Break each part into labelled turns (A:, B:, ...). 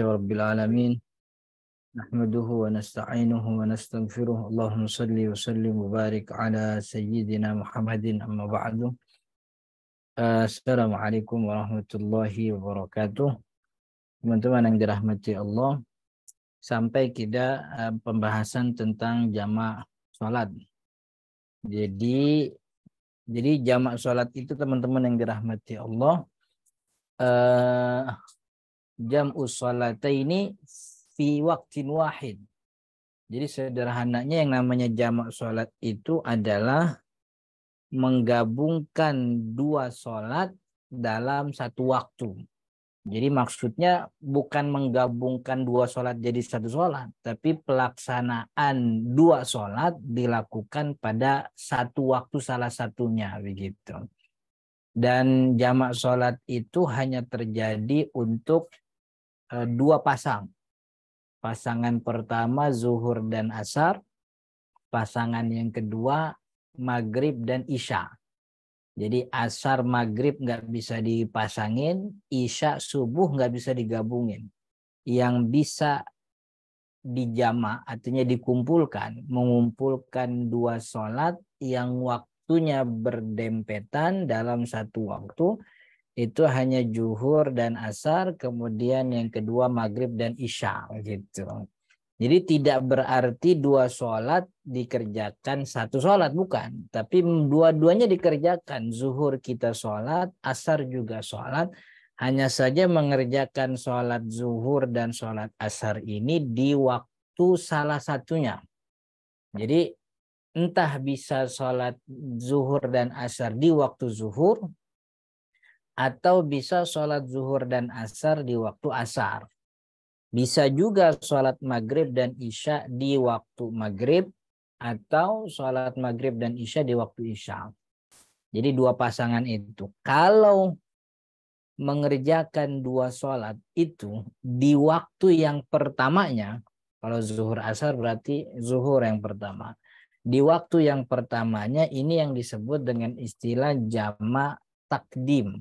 A: رب العالمين نحمده ونستعينه ونستغفره اللهم صل وسلم وبارك على سيدنا محمد أما بعد warahmatullahi wabarakatuh. Teman-teman yang dirahmati Allah, sampai kita eh, pembahasan tentang jamak salat Jadi, jadi jamak salat itu teman-teman yang dirahmati Allah, uh, jam'u ini fi waktin wahid. Jadi sederhananya yang namanya jamak salat itu adalah menggabungkan dua salat dalam satu waktu. Jadi maksudnya bukan menggabungkan dua solat jadi satu solat, tapi pelaksanaan dua solat dilakukan pada satu waktu salah satunya begitu. Dan jamak solat itu hanya terjadi untuk Eh, dua pasang. Pasangan pertama zuhur dan asar, pasangan yang kedua maghrib dan isya. Jadi asar maghrib nggak bisa dipasangin, isya subuh nggak bisa digabungin. Yang bisa dijama artinya dikumpulkan, mengumpulkan dua sholat yang waktunya berdempetan dalam satu waktu itu hanya juhur dan asar, kemudian yang kedua maghrib dan isya gitu. Jadi tidak berarti dua sholat dikerjakan satu sholat bukan, tapi dua-duanya dikerjakan. Zuhur kita sholat, asar juga sholat. Hanya saja mengerjakan sholat zuhur dan sholat asar ini di waktu salah satunya. Jadi entah bisa sholat zuhur dan asar di waktu zuhur atau bisa sholat zuhur dan asar di waktu asar. Bisa juga sholat maghrib dan isya di waktu maghrib atau sholat maghrib dan isya di waktu isya. Jadi dua pasangan itu. Kalau mengerjakan dua sholat itu di waktu yang pertamanya, kalau zuhur asar berarti zuhur yang pertama. Di waktu yang pertamanya ini yang disebut dengan istilah jama takdim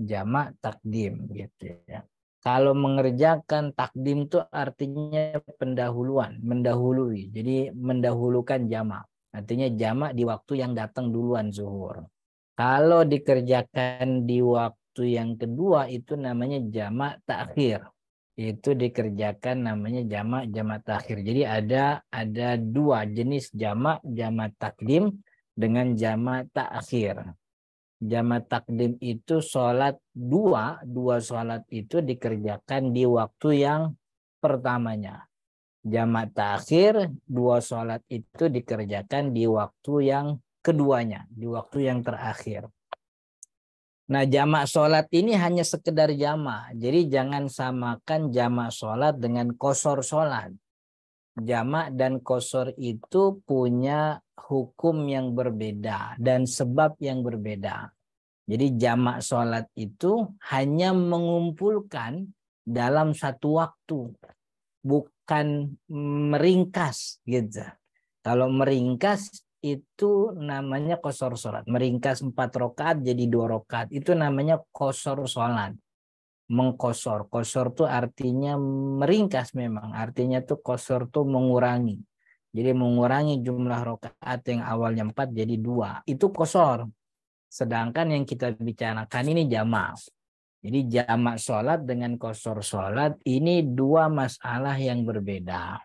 A: jamak takdim gitu ya. Kalau mengerjakan takdim itu artinya pendahuluan, mendahului. Jadi mendahulukan jamak. Artinya jamak di waktu yang datang duluan zuhur. Kalau dikerjakan di waktu yang kedua itu namanya jamak takhir. Itu dikerjakan namanya jamak jamak takhir. Jadi ada ada dua jenis jamak, jamak takdim dengan jamak takhir. Jama takdim itu sholat dua, dua sholat itu dikerjakan di waktu yang pertamanya. Jama takhir, dua sholat itu dikerjakan di waktu yang keduanya, di waktu yang terakhir. Nah jamak sholat ini hanya sekedar jamak. Jadi jangan samakan jamak sholat dengan kosor sholat. Jamak dan kosor itu punya hukum yang berbeda dan sebab yang berbeda. Jadi jamak sholat itu hanya mengumpulkan dalam satu waktu, bukan meringkas gitu. Kalau meringkas itu namanya kosor sholat. Meringkas empat rokaat jadi dua rokaat itu namanya kosor sholat. Mengkosor, kosor itu artinya meringkas memang. Artinya tuh kosor tuh mengurangi. Jadi mengurangi jumlah rokaat yang awalnya empat jadi dua. Itu kosor. Sedangkan yang kita bicarakan ini jamaah. Jadi jamak sholat dengan kosor sholat ini dua masalah yang berbeda.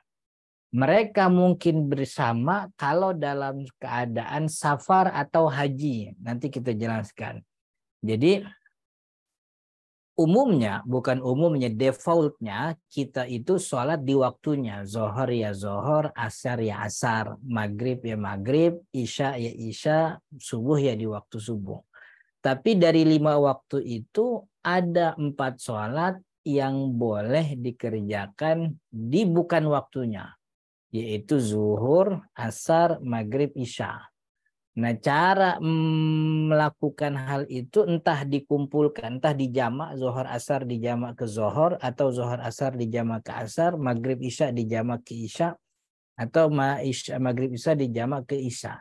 A: Mereka mungkin bersama kalau dalam keadaan safar atau haji. Nanti kita jelaskan. Jadi umumnya, bukan umumnya, defaultnya kita itu sholat di waktunya. Zohor ya zohor, asar ya asar, maghrib ya maghrib, isya ya isya, subuh ya di waktu subuh. Tapi dari lima waktu itu ada empat sholat yang boleh dikerjakan di bukan waktunya, yaitu zuhur, asar, maghrib, isya. Nah, cara mmm, melakukan hal itu entah dikumpulkan, entah dijamak zohor asar dijamak ke zohor, atau zohor asar dijamak ke asar, maghrib isya dijamak ke isya, atau ma isya, maghrib isya dijamak ke isya.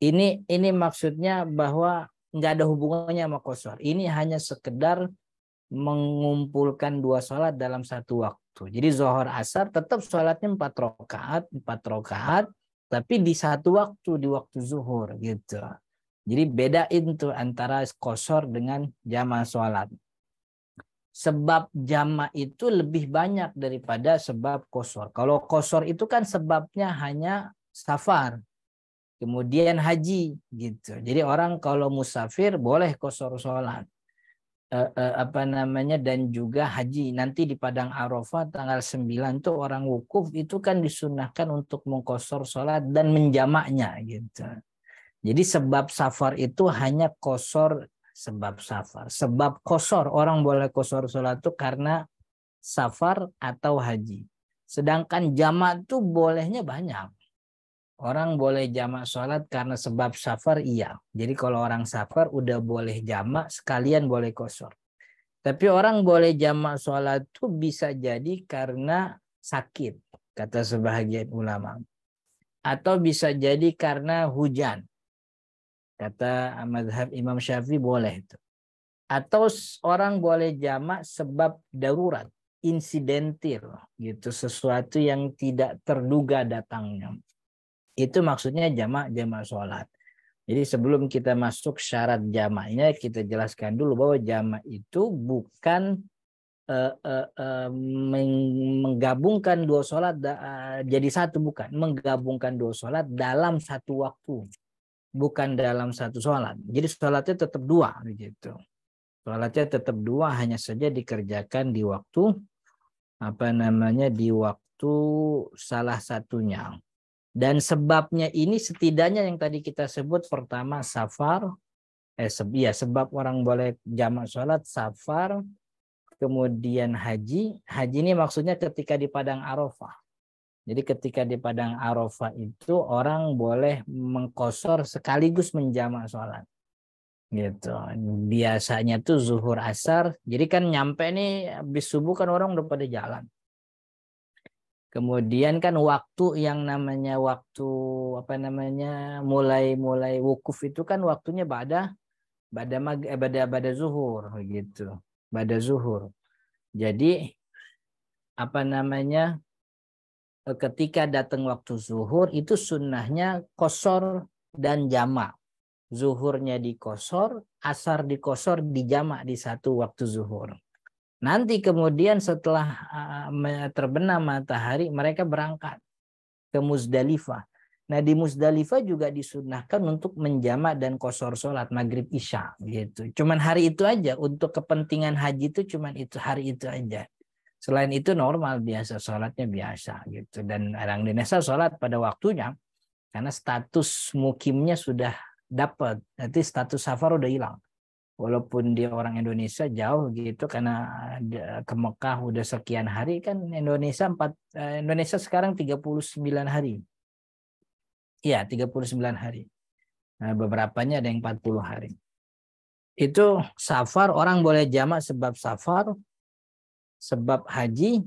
A: Ini ini maksudnya bahwa nggak ada hubungannya sama kosor. Ini hanya sekedar mengumpulkan dua sholat dalam satu waktu. Jadi zohor asar tetap sholatnya empat rokaat, empat rokaat, tapi di satu waktu di waktu zuhur gitu. Jadi bedain tuh antara kosor dengan jama sholat. Sebab jama itu lebih banyak daripada sebab kosor. Kalau kosor itu kan sebabnya hanya safar. Kemudian haji gitu. Jadi orang kalau musafir boleh kosor sholat uh, uh, apa namanya dan juga haji nanti di padang arafah tanggal 9 itu orang wukuf itu kan disunahkan untuk mengkosor sholat dan menjamaknya gitu jadi sebab safar itu hanya kosor sebab safar sebab kosor orang boleh kosor sholat itu karena safar atau haji sedangkan jamak tuh bolehnya banyak Orang boleh jamak sholat karena sebab safar iya. Jadi kalau orang safar udah boleh jamak sekalian boleh kosor. Tapi orang boleh jamak sholat itu bisa jadi karena sakit kata sebahagian ulama. Atau bisa jadi karena hujan. Kata madhab Imam Syafi'i boleh itu. Atau orang boleh jamak sebab darurat, insidentil gitu, sesuatu yang tidak terduga datangnya itu maksudnya jamak jamak sholat. Jadi sebelum kita masuk syarat jamaknya, kita jelaskan dulu bahwa jamak itu bukan uh, uh, uh, menggabungkan dua sholat uh, jadi satu, bukan. Menggabungkan dua sholat dalam satu waktu, bukan dalam satu sholat. Jadi sholatnya tetap dua, begitu. Sholatnya tetap dua, hanya saja dikerjakan di waktu apa namanya di waktu salah satunya dan sebabnya ini setidaknya yang tadi kita sebut pertama safar, eh ya sebab orang boleh jamak sholat safar, kemudian haji. Haji ini maksudnya ketika di padang arafah. Jadi ketika di padang arafah itu orang boleh mengkosor sekaligus menjamak sholat gitu biasanya tuh zuhur asar jadi kan nyampe nih habis subuh kan orang udah pada jalan Kemudian kan waktu yang namanya waktu apa namanya mulai mulai wukuf itu kan waktunya pada pada mag, eh, pada pada zuhur gitu, pada zuhur. Jadi apa namanya eh, ketika datang waktu zuhur itu sunnahnya kosor dan jamak. Zuhurnya di dikosor, asar di di dijamak di satu waktu zuhur. Nanti kemudian setelah eh, terbenam matahari mereka berangkat ke Muzdalifah. Nah di Muzdalifah juga disunahkan untuk menjamak dan kosor sholat maghrib isya gitu. Cuman hari itu aja untuk kepentingan haji itu cuman itu hari itu aja. Selain itu normal biasa sholatnya biasa gitu dan orang Indonesia sholat pada waktunya karena status mukimnya sudah dapat, nanti status safar udah hilang walaupun dia orang Indonesia jauh gitu karena ke Mekah udah sekian hari kan Indonesia 4 eh, Indonesia sekarang 39 hari. Iya, 39 hari. Nah, nya ada yang 40 hari. Itu safar orang boleh jamak sebab safar, sebab haji.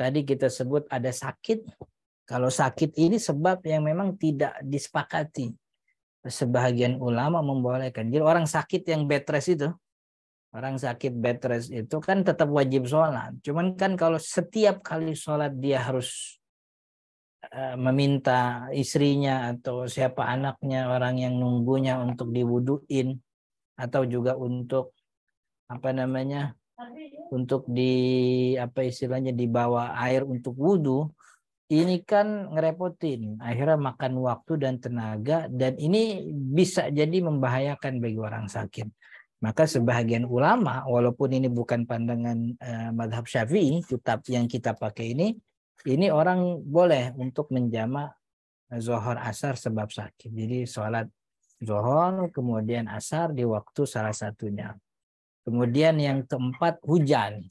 A: Tadi kita sebut ada sakit. Kalau sakit ini sebab yang memang tidak disepakati sebagian ulama membolehkan. Jadi orang sakit yang bed rest itu, orang sakit bed rest itu kan tetap wajib sholat. Cuman kan kalau setiap kali sholat dia harus eh, meminta istrinya atau siapa anaknya orang yang nunggunya untuk diwuduin atau juga untuk apa namanya untuk di apa istilahnya dibawa air untuk wudhu ini kan ngerepotin, akhirnya makan waktu dan tenaga, dan ini bisa jadi membahayakan bagi orang sakit. Maka sebahagian ulama, walaupun ini bukan pandangan uh, madhab syafi'i, kitab yang kita pakai ini, ini orang boleh untuk menjama eh, zohor asar sebab sakit. Jadi sholat zohor, kemudian asar di waktu salah satunya. Kemudian yang keempat hujan.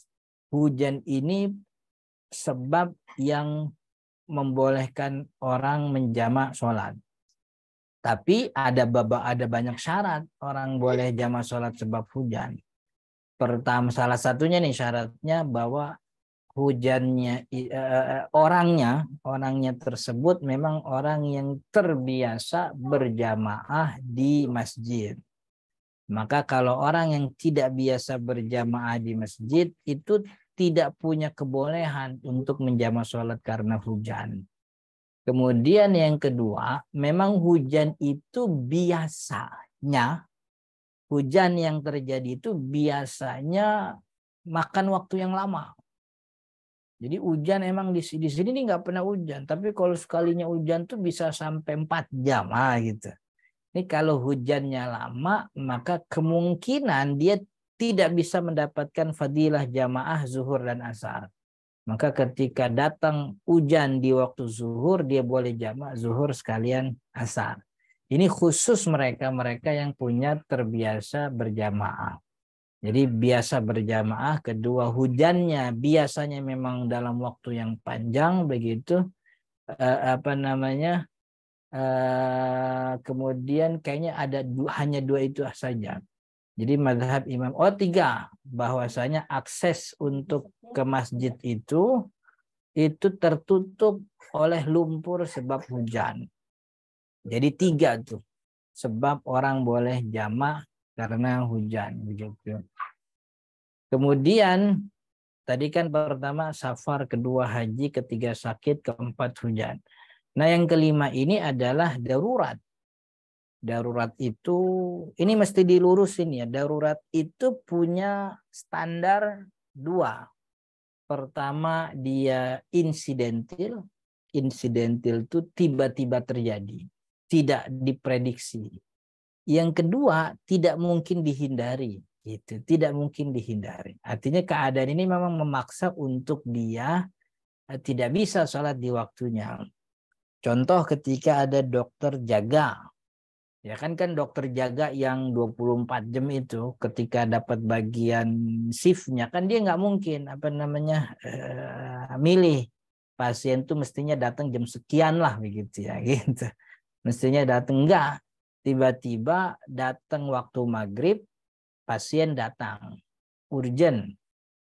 A: Hujan ini sebab yang membolehkan orang menjamak sholat. Tapi ada baba, ada banyak syarat orang boleh jamak sholat sebab hujan. Pertama salah satunya nih syaratnya bahwa hujannya eh, orangnya orangnya tersebut memang orang yang terbiasa berjamaah di masjid. Maka kalau orang yang tidak biasa berjamaah di masjid itu tidak punya kebolehan untuk menjamah sholat karena hujan. Kemudian yang kedua, memang hujan itu biasanya, hujan yang terjadi itu biasanya makan waktu yang lama. Jadi hujan emang di, di sini nih nggak pernah hujan, tapi kalau sekalinya hujan tuh bisa sampai 4 jam ah gitu. Ini kalau hujannya lama, maka kemungkinan dia tidak bisa mendapatkan fadilah jamaah zuhur dan asar. Maka ketika datang hujan di waktu zuhur, dia boleh jamaah zuhur sekalian asar. Ini khusus mereka-mereka yang punya terbiasa berjamaah. Jadi biasa berjamaah, kedua hujannya biasanya memang dalam waktu yang panjang begitu, eh, apa namanya, eh, kemudian kayaknya ada hanya dua itu saja. Jadi madhab Imam oh tiga bahwasanya akses untuk ke masjid itu itu tertutup oleh lumpur sebab hujan. Jadi tiga tuh sebab orang boleh jamak karena hujan begitu. Kemudian tadi kan pertama safar, kedua haji, ketiga sakit, keempat hujan. Nah yang kelima ini adalah darurat darurat itu ini mesti dilurusin ya darurat itu punya standar dua pertama dia insidentil insidentil itu tiba-tiba terjadi tidak diprediksi yang kedua tidak mungkin dihindari itu tidak mungkin dihindari artinya keadaan ini memang memaksa untuk dia eh, tidak bisa sholat di waktunya contoh ketika ada dokter jaga Ya kan kan dokter jaga yang 24 jam itu ketika dapat bagian shiftnya kan dia nggak mungkin apa namanya uh, milih pasien tuh mestinya datang jam sekian lah begitu ya gitu. Mestinya datang enggak tiba-tiba datang waktu maghrib pasien datang urgent.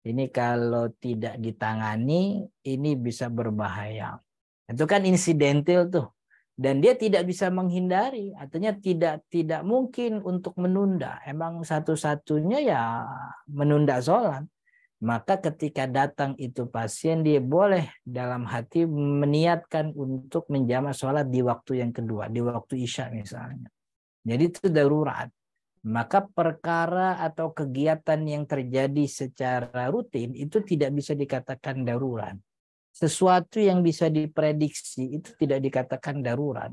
A: Ini kalau tidak ditangani ini bisa berbahaya. Itu kan insidental tuh dan dia tidak bisa menghindari artinya tidak tidak mungkin untuk menunda emang satu-satunya ya menunda sholat maka ketika datang itu pasien dia boleh dalam hati meniatkan untuk menjamak sholat di waktu yang kedua di waktu isya misalnya jadi itu darurat maka perkara atau kegiatan yang terjadi secara rutin itu tidak bisa dikatakan darurat sesuatu yang bisa diprediksi itu tidak dikatakan darurat.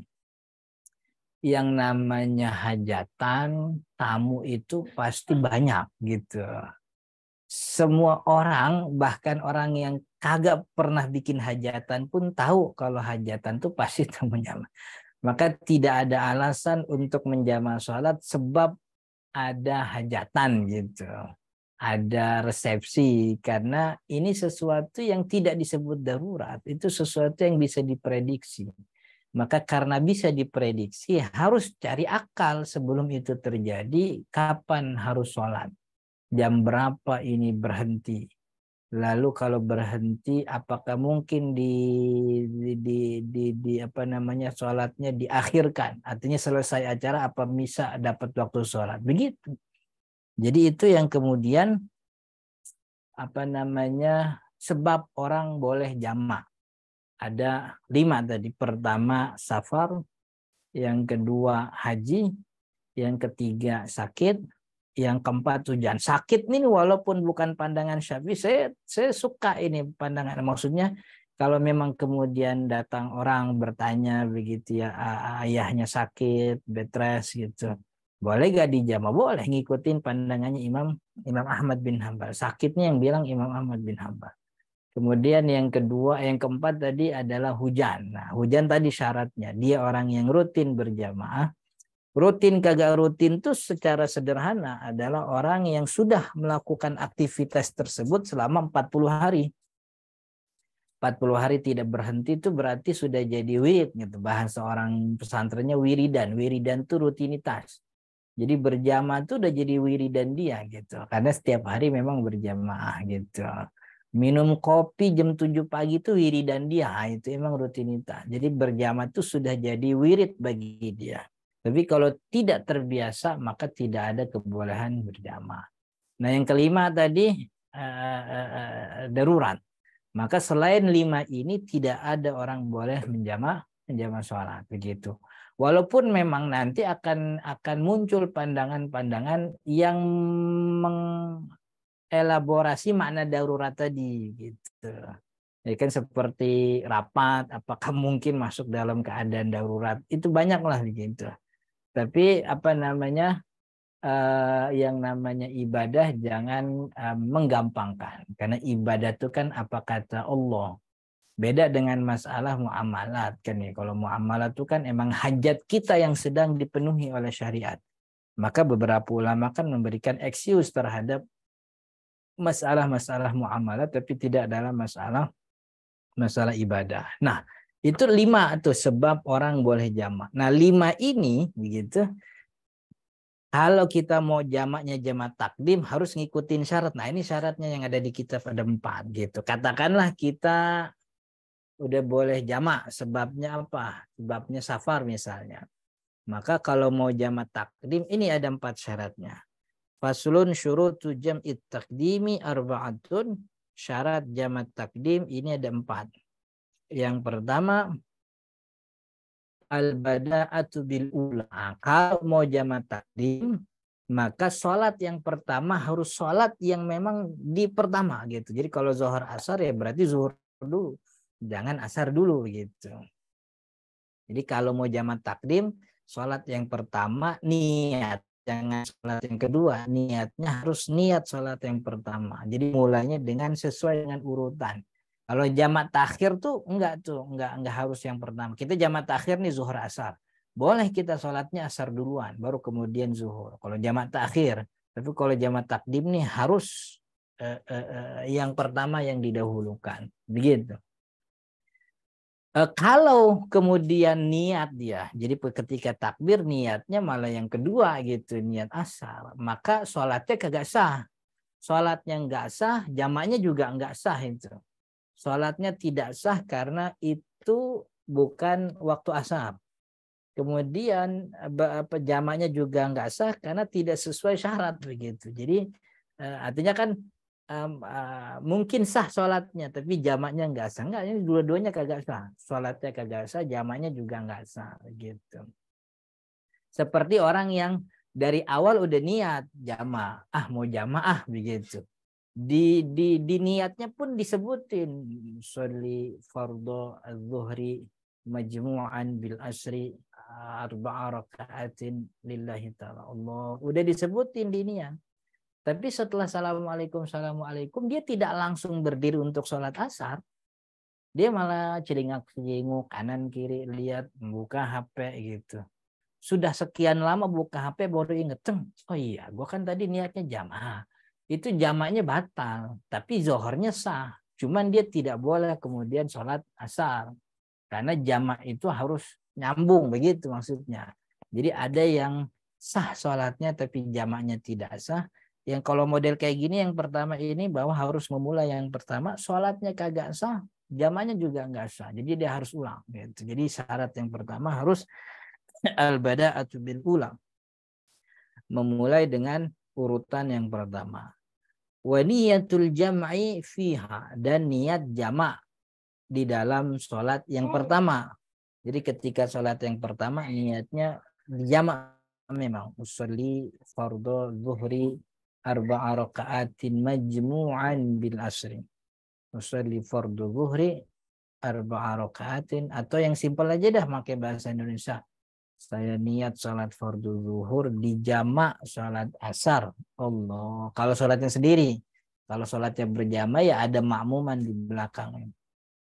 A: Yang namanya hajatan, tamu itu pasti banyak gitu. Semua orang, bahkan orang yang kagak pernah bikin hajatan pun tahu kalau hajatan itu pasti tamunya. Maka tidak ada alasan untuk menjamah sholat sebab ada hajatan gitu ada resepsi karena ini sesuatu yang tidak disebut darurat, itu sesuatu yang bisa diprediksi. Maka karena bisa diprediksi harus cari akal sebelum itu terjadi, kapan harus sholat, jam berapa ini berhenti. Lalu kalau berhenti, apakah mungkin di, di, di, di, di apa namanya sholatnya diakhirkan? Artinya selesai acara, apa bisa dapat waktu sholat? Begitu. Jadi itu yang kemudian apa namanya sebab orang boleh jama. Ada lima tadi. Pertama safar, yang kedua haji, yang ketiga sakit, yang keempat hujan. Sakit ini walaupun bukan pandangan Syafi'i, saya saya suka ini pandangan. Maksudnya kalau memang kemudian datang orang bertanya begitu ya ayahnya sakit, betres gitu boleh gak dijama? Boleh ngikutin pandangannya Imam Imam Ahmad bin Hambal. Sakitnya yang bilang Imam Ahmad bin Hambal. Kemudian yang kedua, yang keempat tadi adalah hujan. Nah, hujan tadi syaratnya dia orang yang rutin berjamaah. Rutin kagak rutin itu secara sederhana adalah orang yang sudah melakukan aktivitas tersebut selama 40 hari. 40 hari tidak berhenti itu berarti sudah jadi wirid gitu. Bahan seorang pesantrennya wiridan. Wiridan itu rutinitas. Jadi berjamaah itu udah jadi dan dia gitu. Karena setiap hari memang berjamaah gitu. Minum kopi jam 7 pagi itu dan dia, ah, itu emang rutinitas. Jadi berjamaah itu sudah jadi wirid bagi dia. Tapi kalau tidak terbiasa maka tidak ada kebolehan berjamaah. Nah yang kelima tadi eh, eh, eh, darurat. Maka selain lima ini tidak ada orang boleh menjamaah menjamaah sholat begitu. Walaupun memang nanti akan akan muncul pandangan-pandangan yang mengelaborasi makna darurat tadi gitu. Ya kan seperti rapat, apakah mungkin masuk dalam keadaan darurat? Itu banyaklah gitu. Tapi apa namanya eh, yang namanya ibadah jangan eh, menggampangkan karena ibadah itu kan apa kata Allah Beda dengan masalah muamalat kan ya. Kalau muamalat itu kan emang hajat kita yang sedang dipenuhi oleh syariat. Maka beberapa ulama kan memberikan eksius terhadap masalah-masalah muamalat tapi tidak dalam masalah masalah ibadah. Nah, itu lima atau sebab orang boleh jamak. Nah, lima ini begitu kalau kita mau jamaknya jamak takdim harus ngikutin syarat. Nah ini syaratnya yang ada di kitab ada empat gitu. Katakanlah kita udah boleh jamak sebabnya apa sebabnya safar misalnya maka kalau mau jamak takdim ini ada empat syaratnya faslun syurutu jam'it takdimi arba'atun syarat jamak takdim ini ada empat yang pertama al bada'atu bil ula kalau mau jamak takdim maka sholat yang pertama harus sholat yang memang di pertama gitu. Jadi kalau zuhur asar ya berarti zuhur dulu jangan asar dulu gitu. Jadi kalau mau jamat takdim, sholat yang pertama niat. Jangan sholat yang kedua, niatnya harus niat sholat yang pertama. Jadi mulainya dengan sesuai dengan urutan. Kalau jamat takhir tuh enggak tuh, enggak enggak harus yang pertama. Kita jamat takhir nih zuhur asar. Boleh kita sholatnya asar duluan, baru kemudian zuhur. Kalau jamat takhir, tapi kalau jamat takdim nih harus eh, eh, eh, yang pertama yang didahulukan. Begitu. Eh, kalau kemudian niat dia, jadi ketika takbir niatnya malah yang kedua gitu, niat asal, maka sholatnya kagak sah. Sholatnya enggak sah, jamaknya juga enggak sah itu. Sholatnya tidak sah karena itu bukan waktu asar. Kemudian apa jamaknya juga enggak sah karena tidak sesuai syarat begitu. Jadi eh, artinya kan um, uh, mungkin sah sholatnya tapi jamaknya nggak sah nggak ini dua-duanya kagak sah sholatnya kagak sah jamaknya juga nggak sah gitu seperti orang yang dari awal udah niat jamaah ah mau jamaah begitu di di di niatnya pun disebutin sholli fardo zuhri majmu'an bil asri ah, arba'a rakaatin lillahi ta'ala Allah udah disebutin di niat tapi setelah Assalamualaikum, Assalamualaikum, dia tidak langsung berdiri untuk sholat asar. Dia malah ceringak jenguk kanan-kiri, lihat, buka HP gitu. Sudah sekian lama buka HP baru inget, oh iya, gua kan tadi niatnya jamaah. Itu jamaknya batal, tapi zohornya sah. Cuman dia tidak boleh kemudian sholat asar. Karena jamaah itu harus nyambung, begitu maksudnya. Jadi ada yang sah sholatnya tapi jamaknya tidak sah, yang kalau model kayak gini yang pertama ini bahwa harus memulai yang pertama sholatnya kagak sah jamannya juga nggak sah jadi dia harus ulang gitu. jadi syarat yang pertama harus al atau bil ulang memulai dengan urutan yang pertama waniyatul jamai fiha dan niat jamak di dalam sholat yang hmm. pertama jadi ketika sholat yang pertama niatnya jamak memang usuli fardu zuhri arba'a raka'atin majmu'an bil asri. Nusalli fardu zuhri arba'a raka'atin atau yang simpel aja dah pakai bahasa Indonesia. Saya niat salat fardu zuhur di jamak salat asar. Allah. Kalau salatnya sendiri, kalau salatnya berjamaah ya ada makmuman di belakangnya.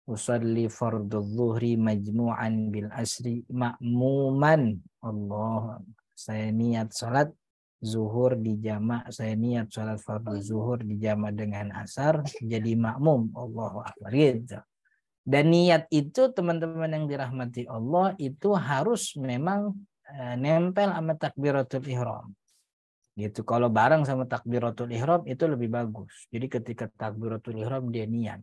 A: Usalli fardu zuhri majmu'an bil asri makmuman. Allah. Saya niat salat zuhur di jamak saya niat sholat fardu zuhur di jamak dengan asar jadi makmum Allah akbar gitu. Dan niat itu teman-teman yang dirahmati Allah itu harus memang eh, nempel sama takbiratul ihram. Gitu. Kalau bareng sama takbiratul ihram itu lebih bagus. Jadi ketika takbiratul ihram dia niat.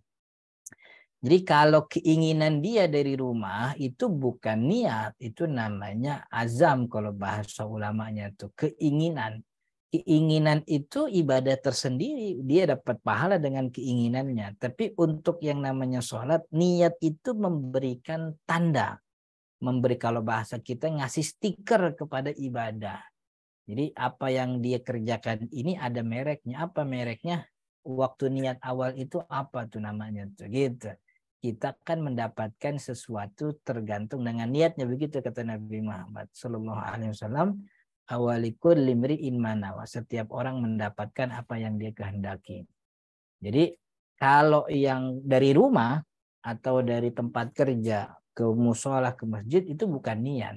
A: Jadi kalau keinginan dia dari rumah itu bukan niat, itu namanya azam kalau bahasa ulamanya itu keinginan. Keinginan itu ibadah tersendiri, dia dapat pahala dengan keinginannya. Tapi untuk yang namanya sholat, niat itu memberikan tanda. Memberi kalau bahasa kita ngasih stiker kepada ibadah. Jadi apa yang dia kerjakan ini ada mereknya. Apa mereknya? Waktu niat awal itu apa tuh namanya tuh gitu kita kan mendapatkan sesuatu tergantung dengan niatnya begitu kata Nabi Muhammad Shallallahu Alaihi Wasallam awalikul limri imanawa setiap orang mendapatkan apa yang dia kehendaki jadi kalau yang dari rumah atau dari tempat kerja ke musola ke masjid itu bukan niat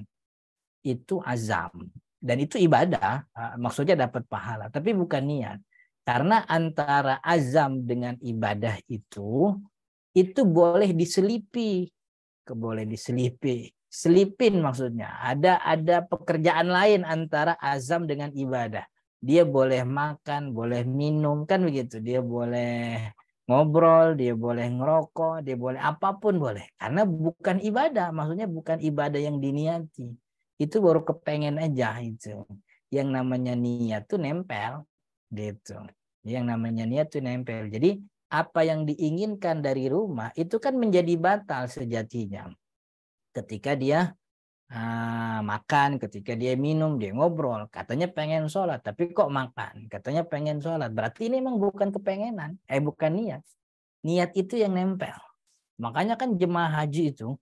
A: itu azam dan itu ibadah eh, maksudnya dapat pahala tapi bukan niat karena antara azam dengan ibadah itu itu boleh diselipi. keboleh diselipi. Selipin maksudnya. Ada ada pekerjaan lain antara azam dengan ibadah. Dia boleh makan, boleh minum, kan begitu. Dia boleh ngobrol, dia boleh ngerokok, dia boleh apapun boleh. Karena bukan ibadah, maksudnya bukan ibadah yang diniati. Itu baru kepengen aja itu. Yang namanya niat tuh nempel gitu. Yang namanya niat tuh nempel. Jadi apa yang diinginkan dari rumah itu kan menjadi batal sejatinya. Ketika dia uh, makan, ketika dia minum, dia ngobrol, katanya pengen sholat, tapi kok makan, katanya pengen sholat. Berarti ini memang bukan kepengenan, eh bukan niat. Niat itu yang nempel. Makanya kan jemaah haji itu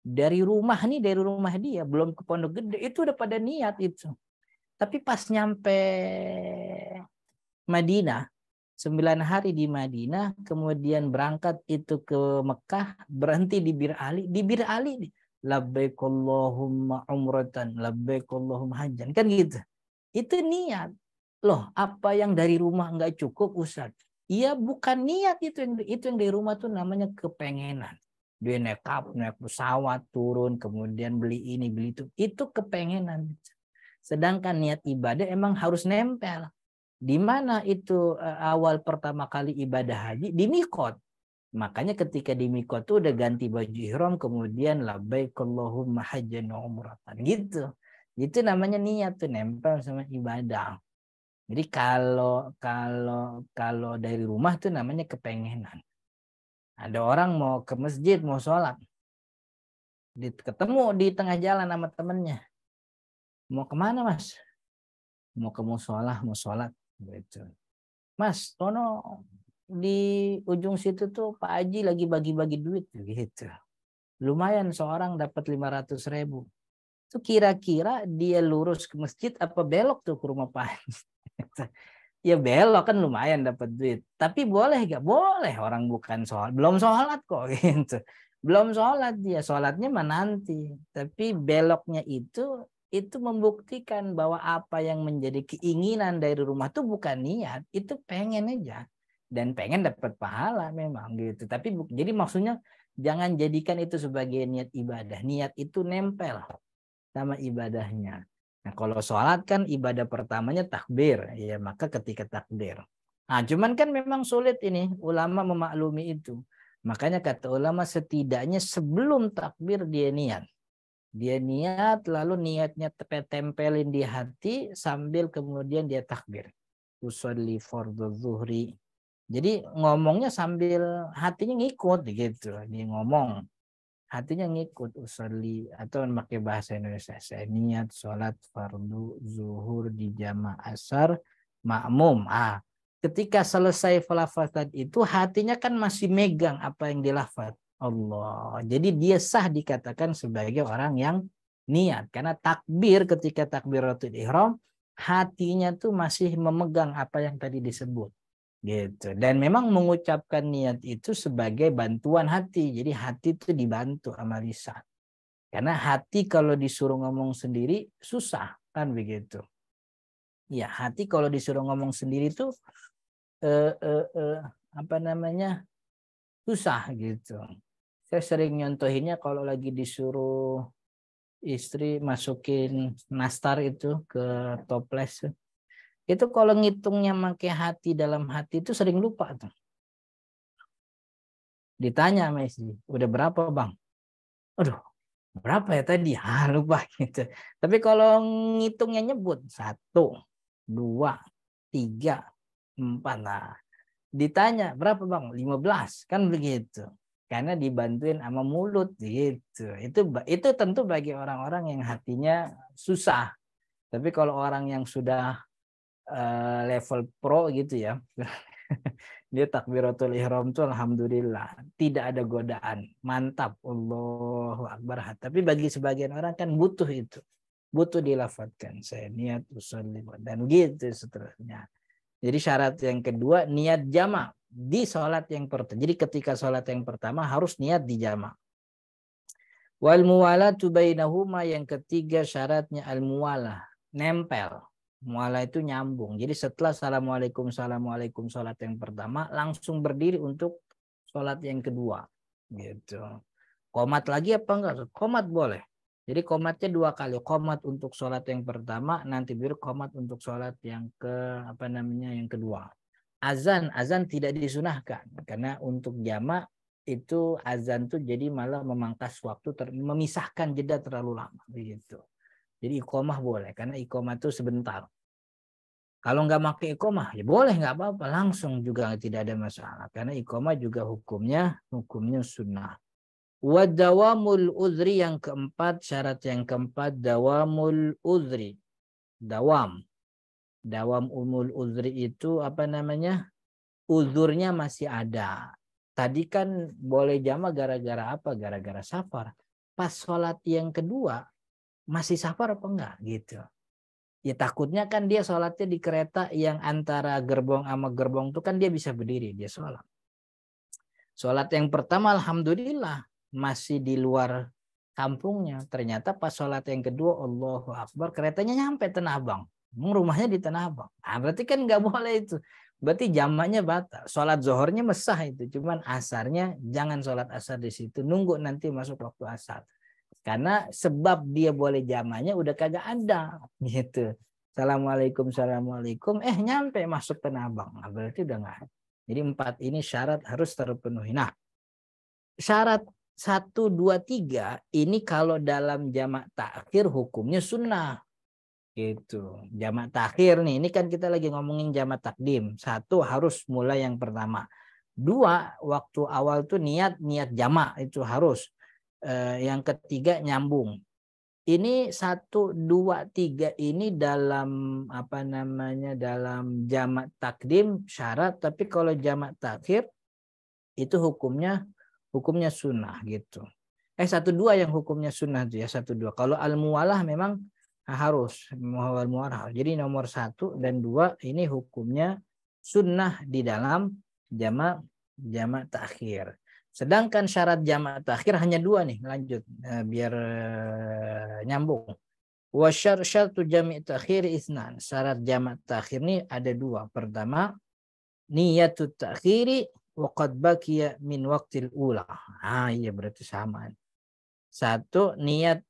A: dari rumah nih, dari rumah dia, belum ke pondok gede, itu udah pada niat itu. Tapi pas nyampe Madinah, sembilan hari di Madinah, kemudian berangkat itu ke Mekah, berhenti di Bir Ali. Di Bir Ali labbaikallahumma umratan, labbaikallahumma hajjan. Kan gitu. Itu niat. Loh, apa yang dari rumah nggak cukup, Ustaz? Iya, bukan niat itu yang itu yang dari rumah tuh namanya kepengenan. Dia naik up, naik pesawat, turun, kemudian beli ini, beli itu. Itu kepengenan. Sedangkan niat ibadah emang harus nempel di mana itu eh, awal pertama kali ibadah haji? Di Mikot. Makanya ketika di Mikot itu udah ganti baju ihram kemudian labbaikallahumma hajjan wa umratan gitu. Itu namanya niat tuh nempel sama ibadah. Jadi kalau kalau kalau dari rumah tuh namanya kepengenan. Ada orang mau ke masjid mau sholat, ketemu di tengah jalan sama temennya, mau kemana mas? Mau ke musola, mau sholat. Gitu. Mas, Tono di ujung situ tuh Pak Haji lagi bagi-bagi duit gitu. Lumayan seorang dapat 500 ribu. Itu kira-kira dia lurus ke masjid apa belok tuh ke rumah Pak Haji? ya belok kan lumayan dapat duit. Tapi boleh gak? Boleh orang bukan sholat. Belum sholat kok gitu. Belum sholat dia. Sholatnya mah nanti. Tapi beloknya itu itu membuktikan bahwa apa yang menjadi keinginan dari rumah itu bukan niat, itu pengen aja dan pengen dapat pahala memang gitu. Tapi jadi maksudnya jangan jadikan itu sebagai niat ibadah. Niat itu nempel sama ibadahnya. Nah, kalau sholat kan ibadah pertamanya takbir, ya maka ketika takbir. Nah, cuman kan memang sulit ini ulama memaklumi itu. Makanya kata ulama setidaknya sebelum takbir dia niat. Dia niat, lalu niatnya tempelin di hati sambil kemudian dia takbir. Usalli fardhu zuhri. Jadi ngomongnya sambil hatinya ngikut gitu. Dia ngomong. Hatinya ngikut usolli atau memakai bahasa Indonesia. Saya niat sholat fardu zuhur di jamaah asar makmum. Ah, ketika selesai falafat itu hatinya kan masih megang apa yang dilafat Allah. Jadi dia sah dikatakan sebagai orang yang niat. Karena takbir ketika takbir takbiratul ihram, hatinya tuh masih memegang apa yang tadi disebut. Gitu. Dan memang mengucapkan niat itu sebagai bantuan hati. Jadi hati itu dibantu sama lisan. Karena hati kalau disuruh ngomong sendiri susah kan begitu. Ya hati kalau disuruh ngomong sendiri tuh eh, eh, eh, apa namanya susah gitu saya sering nyontohinnya kalau lagi disuruh istri masukin nastar itu ke toples itu kalau ngitungnya make hati dalam hati itu sering lupa tuh ditanya sama istri udah berapa bang aduh berapa ya tadi ah lupa gitu tapi kalau ngitungnya nyebut satu dua tiga empat nah ditanya berapa bang lima belas kan begitu karena dibantuin sama mulut gitu. Itu itu tentu bagi orang-orang yang hatinya susah. Tapi kalau orang yang sudah uh, level pro gitu ya, dia takbiratul ihram tuh alhamdulillah tidak ada godaan. Mantap, Allahu akbar. Tapi bagi sebagian orang kan butuh itu. Butuh dilafatkan. Saya niat usul dan gitu seterusnya. Jadi syarat yang kedua niat jamak di sholat yang pertama. Jadi ketika sholat yang pertama harus niat di jamaah. Wal muwalatu bainahuma yang ketiga syaratnya al muwalah, nempel. Mualah itu nyambung. Jadi setelah assalamualaikum assalamualaikum sholat yang pertama langsung berdiri untuk sholat yang kedua. Gitu. Komat lagi apa enggak? Komat boleh. Jadi komatnya dua kali. Komat untuk sholat yang pertama, nanti biru komat untuk sholat yang ke apa namanya yang kedua azan azan tidak disunahkan karena untuk jamak itu azan tuh jadi malah memangkas waktu ter, memisahkan jeda terlalu lama begitu. Jadi ikomah boleh karena ikomah itu sebentar. Kalau nggak pakai ikomah ya boleh nggak apa-apa langsung juga tidak ada masalah karena ikomah juga hukumnya hukumnya sunnah. Wadawamul uzri yang keempat syarat yang keempat dawamul uzri dawam Dawam umul uzri itu apa namanya? Uzurnya masih ada. Tadi kan boleh jama gara-gara apa? Gara-gara safar. Pas sholat yang kedua, masih safar apa enggak gitu. Ya takutnya kan dia sholatnya di kereta yang antara gerbong sama gerbong itu kan dia bisa berdiri, dia sholat. Sholat yang pertama Alhamdulillah masih di luar kampungnya. Ternyata pas sholat yang kedua Allahu Akbar keretanya nyampe tenah Abang rumahnya di tanah abang. Nah, berarti kan nggak boleh itu. Berarti jamaknya batal. Sholat zohornya mesah itu. Cuman asarnya jangan sholat asar di situ. Nunggu nanti masuk waktu asar. Karena sebab dia boleh jamaknya udah kagak ada. Gitu. Assalamualaikum, Assalamualaikum. Eh nyampe masuk tanah abang. Nah, berarti udah nggak Jadi empat ini syarat harus terpenuhi. Nah, syarat satu dua tiga ini kalau dalam jamak takhir hukumnya sunnah Gitu. Jamak takhir nih, ini kan kita lagi ngomongin jamak takdim. Satu harus mulai yang pertama. Dua, waktu awal tuh niat niat jamak itu harus. Eh, yang ketiga nyambung. Ini satu, dua, tiga ini dalam apa namanya dalam jamak takdim syarat, tapi kalau jamak takhir itu hukumnya hukumnya sunnah gitu. Eh satu dua yang hukumnya sunnah tuh ya satu dua. Kalau al mualah memang harus muhawal muarhal. Jadi nomor satu dan dua ini hukumnya sunnah di dalam jama jamak takhir. Sedangkan syarat jama takhir hanya dua nih, lanjut eh, biar eh, nyambung. Wasyar syartu jami' takhir isnan. Syarat jama takhir ini ada dua. Pertama, niyatu takhiri waqad bakiya min waktil ulah Ah iya berarti sama. Satu, niat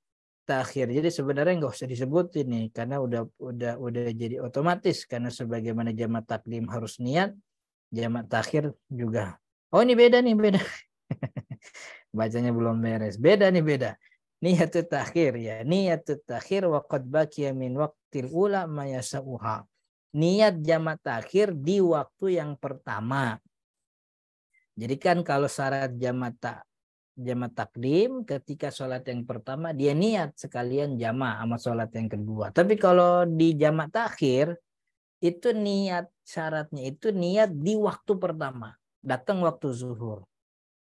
A: takhir. Jadi sebenarnya nggak usah disebut ini karena udah udah udah jadi otomatis karena sebagaimana jamaat takdim harus niat, jamaat takhir juga. Oh ini beda nih beda. Bacanya belum beres. Beda nih beda. Niat takhir ya. Niat takhir waqad baqiya min waqtil ula ma Niat jamaat takhir di waktu yang pertama. Jadi kan kalau syarat jamaat tak jama takdim ketika sholat yang pertama dia niat sekalian jama sama sholat yang kedua tapi kalau di jama takhir itu niat syaratnya itu niat di waktu pertama datang waktu zuhur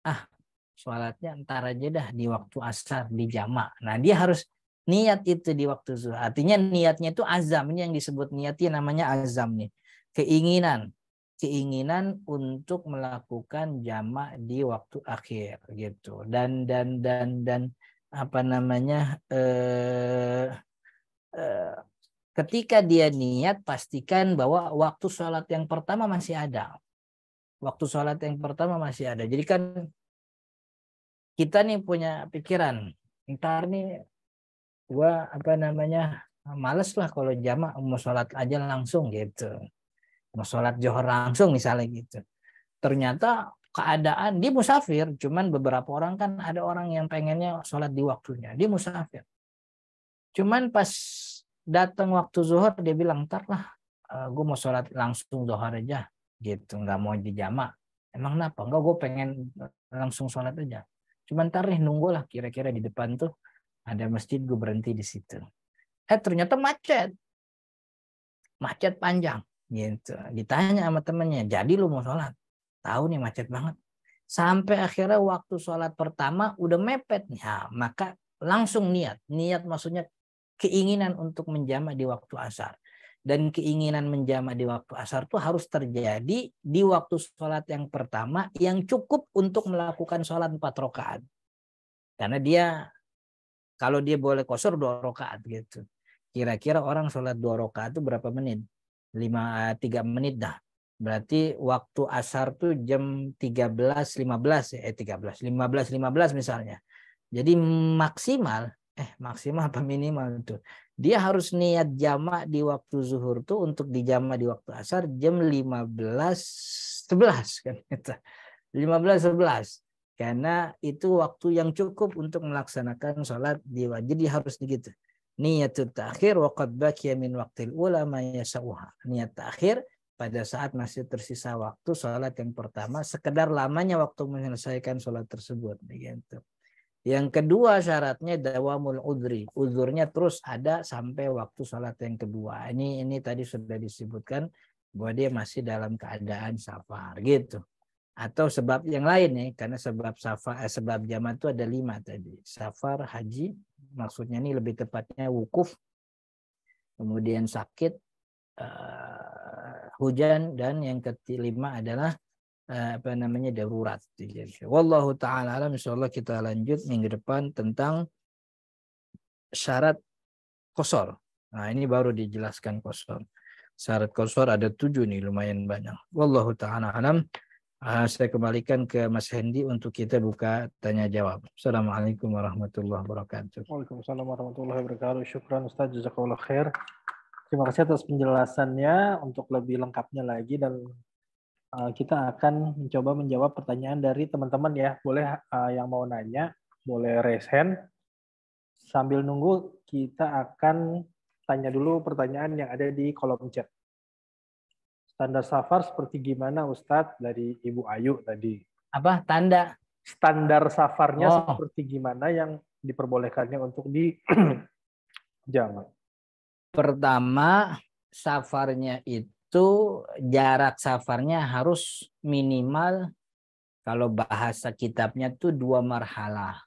A: ah sholatnya antara aja dah di waktu asar di jama nah dia harus niat itu di waktu zuhur artinya niatnya itu azam ini yang disebut niatnya namanya azam nih keinginan keinginan untuk melakukan jamak di waktu akhir gitu dan dan dan dan apa namanya eh, eh, ketika dia niat pastikan bahwa waktu sholat yang pertama masih ada waktu sholat yang pertama masih ada jadi kan kita nih punya pikiran ntar nih gua apa namanya males lah kalau jamak mau sholat aja langsung gitu mau sholat johor langsung misalnya gitu ternyata keadaan di musafir cuman beberapa orang kan ada orang yang pengennya sholat di waktunya di musafir cuman pas datang waktu zuhur dia bilang ntar lah eh, gue mau sholat langsung zuhur aja gitu nggak mau dijama emang kenapa enggak gue pengen langsung sholat aja cuman ntar nih nunggu lah kira-kira di depan tuh ada masjid gue berhenti di situ eh ternyata macet macet panjang gitu ditanya sama temennya jadi lu mau sholat tahu nih macet banget sampai akhirnya waktu sholat pertama udah mepet ya maka langsung niat niat maksudnya keinginan untuk menjamak di waktu asar dan keinginan menjamak di waktu asar tuh harus terjadi di waktu sholat yang pertama yang cukup untuk melakukan sholat empat rakaat karena dia kalau dia boleh kosor dua rakaat gitu kira-kira orang sholat dua rakaat itu berapa menit lima eh, tiga menit dah. Berarti waktu asar tuh jam tiga belas 13.15 ya, eh tiga belas lima belas lima belas misalnya. Jadi maksimal eh maksimal apa minimal tuh dia harus niat jamak di waktu zuhur tuh untuk dijamak di waktu asar jam lima belas sebelas kan itu belas sebelas karena itu waktu yang cukup untuk melaksanakan sholat di wajib harus begitu niat terakhir waktu qad min waqtil ula ma yasauha. Niat terakhir pada saat masih tersisa waktu sholat yang pertama, sekedar lamanya waktu menyelesaikan sholat tersebut. Begitu. Yang kedua syaratnya dawamul udri. Udurnya terus ada sampai waktu sholat yang kedua. Ini ini tadi sudah disebutkan bahwa dia masih dalam keadaan safar gitu atau sebab yang lain ya karena sebab safar eh, sebab jamaah itu ada lima tadi safar haji maksudnya ini lebih tepatnya wukuf kemudian sakit uh, hujan dan yang kelima adalah uh, apa namanya darurat wallahu taala alam insyaallah kita lanjut minggu depan tentang syarat kosor nah ini baru dijelaskan kosor syarat kosor ada tujuh nih lumayan banyak wallahu taala alam Uh, saya kembalikan ke Mas Hendi untuk kita buka tanya jawab.
B: Assalamualaikum warahmatullahi wabarakatuh. Waalaikumsalam warahmatullahi wabarakatuh. Syukran Ustaz Jazakallah khair. Terima kasih atas penjelasannya. Untuk lebih lengkapnya lagi dan uh, kita akan mencoba menjawab pertanyaan dari teman-teman ya. Boleh uh, yang mau nanya, boleh raise hand. Sambil nunggu kita akan tanya dulu pertanyaan yang ada di kolom chat. Standar safar seperti gimana Ustadz dari Ibu Ayu tadi?
A: Apa tanda?
B: Standar safarnya oh. seperti gimana yang diperbolehkannya untuk di jamak?
A: Pertama, safarnya itu jarak safarnya harus minimal kalau bahasa kitabnya tuh dua marhalah.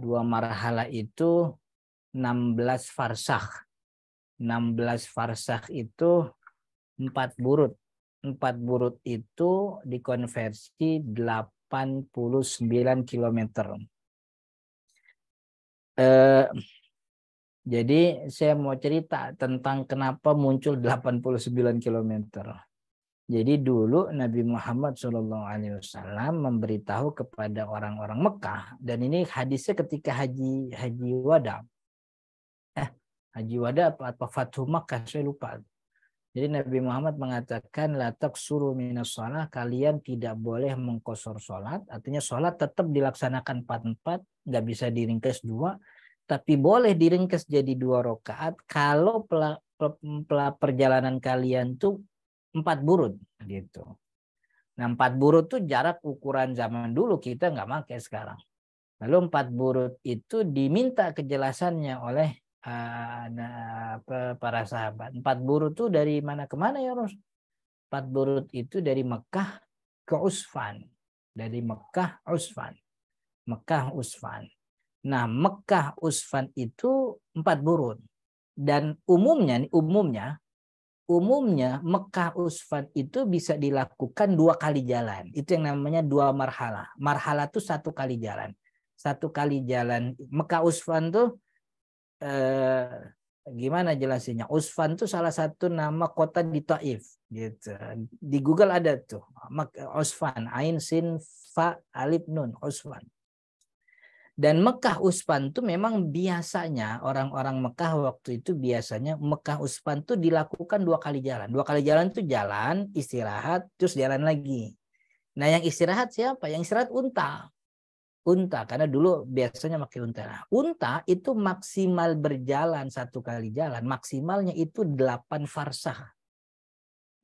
A: Dua marhalah itu 16 farsakh. 16 farsakh itu empat burut. Empat burut itu dikonversi 89 km. Eh, jadi saya mau cerita tentang kenapa muncul 89 km. Jadi dulu Nabi Muhammad SAW memberitahu kepada orang-orang Mekah dan ini hadisnya ketika haji haji wada. Eh, haji wada apa, apa Mekah saya lupa. Jadi Nabi Muhammad mengatakan latak suruh minus sholat, kalian tidak boleh mengkosor sholat. Artinya sholat tetap dilaksanakan empat-empat, nggak bisa diringkas dua, tapi boleh diringkas jadi dua rakaat kalau pela, pela, perjalanan kalian tuh empat burut gitu. Nah empat burut tuh jarak ukuran zaman dulu kita nggak pakai sekarang. Lalu empat burut itu diminta kejelasannya oleh para sahabat. Empat burut itu dari mana ke mana ya Rasul? Empat burut itu dari Mekah ke Usfan. Dari Mekah Usfan. Mekah Usfan. Nah, Mekah Usfan itu empat burut. Dan umumnya umumnya umumnya Mekah Usfan itu bisa dilakukan dua kali jalan. Itu yang namanya dua marhala. Marhala itu satu kali jalan. Satu kali jalan Mekah Usfan tuh eh, gimana jelasinnya? Usfan itu salah satu nama kota di Taif gitu. Di Google ada tuh Usfan, Ain Sin Fa Alif Nun, Usfan. Dan Mekah Usfan itu memang biasanya orang-orang Mekah waktu itu biasanya Mekah Usfan itu dilakukan dua kali jalan. Dua kali jalan itu jalan, istirahat, terus jalan lagi. Nah yang istirahat siapa? Yang istirahat unta unta karena dulu biasanya pakai unta. Nah, unta itu maksimal berjalan satu kali jalan maksimalnya itu delapan farsah.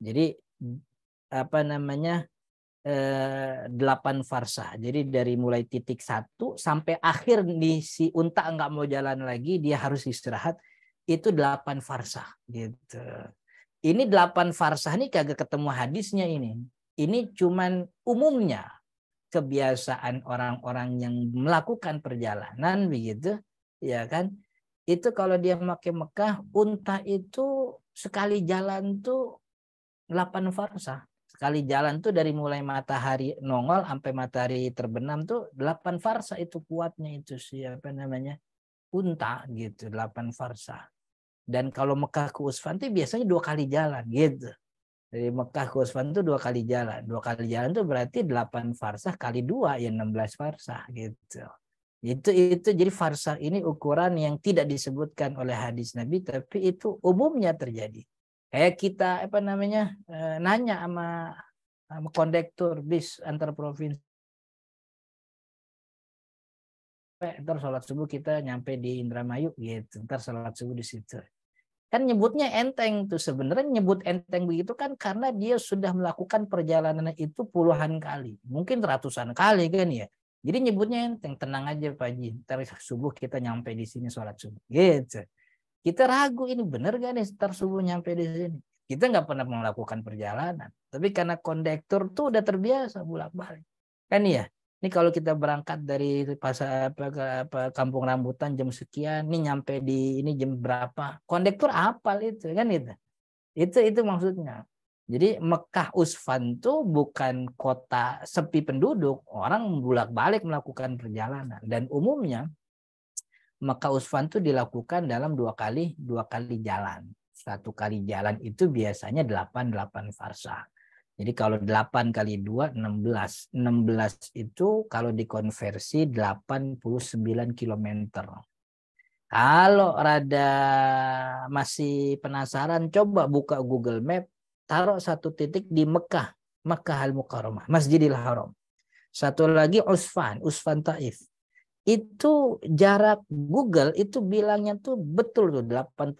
A: Jadi apa namanya? Eh, delapan farsah. Jadi dari mulai titik satu sampai akhir di si unta nggak mau jalan lagi dia harus istirahat itu delapan farsah gitu. Ini delapan farsah ini kagak ketemu hadisnya ini. Ini cuman umumnya kebiasaan orang-orang yang melakukan perjalanan begitu ya kan itu kalau dia pakai Mekah unta itu sekali jalan tuh 8 farsa sekali jalan tuh dari mulai matahari nongol sampai matahari terbenam tuh 8 farsa itu kuatnya itu siapa namanya unta gitu 8 farsa dan kalau Mekah ke Usfan biasanya dua kali jalan gitu dari Mekah ke Usfan itu dua kali jalan. Dua kali jalan itu berarti delapan farsah kali dua ya belas farsah gitu. Itu itu jadi farsah ini ukuran yang tidak disebutkan oleh hadis Nabi tapi itu umumnya terjadi. Kayak kita apa namanya eh, nanya sama, sama kondektur bis antar provinsi ntar sholat subuh kita nyampe di Indramayu gitu ntar sholat subuh di situ Kan nyebutnya enteng tuh sebenarnya nyebut enteng begitu kan karena dia sudah melakukan perjalanan itu puluhan kali, mungkin ratusan kali kan ya. Jadi nyebutnya enteng, tenang aja Pak Ji, ntar subuh kita nyampe di sini sholat subuh. Gitu. Kita ragu ini benar gak nih ntar subuh nyampe di sini. Kita nggak pernah melakukan perjalanan. Tapi karena kondektur tuh udah terbiasa bolak-balik. Kan ya, ini kalau kita berangkat dari pasar apa, apa, kampung rambutan jam sekian, ini nyampe di ini jam berapa? Kondektur apa itu kan itu. Itu itu maksudnya. Jadi Mekah Usfan itu bukan kota sepi penduduk, orang bolak-balik melakukan perjalanan dan umumnya Mekah Usfan itu dilakukan dalam dua kali dua kali jalan. Satu kali jalan itu biasanya delapan delapan farsa. Jadi kalau 8 kali 2, 16. 16 itu kalau dikonversi 89 km. Kalau rada masih penasaran, coba buka Google Map, taruh satu titik di Mekah, Mekah Al-Mukarramah, Masjidil Haram. Satu lagi Usfan, Usfan Taif itu jarak Google itu bilangnya tuh betul tuh 89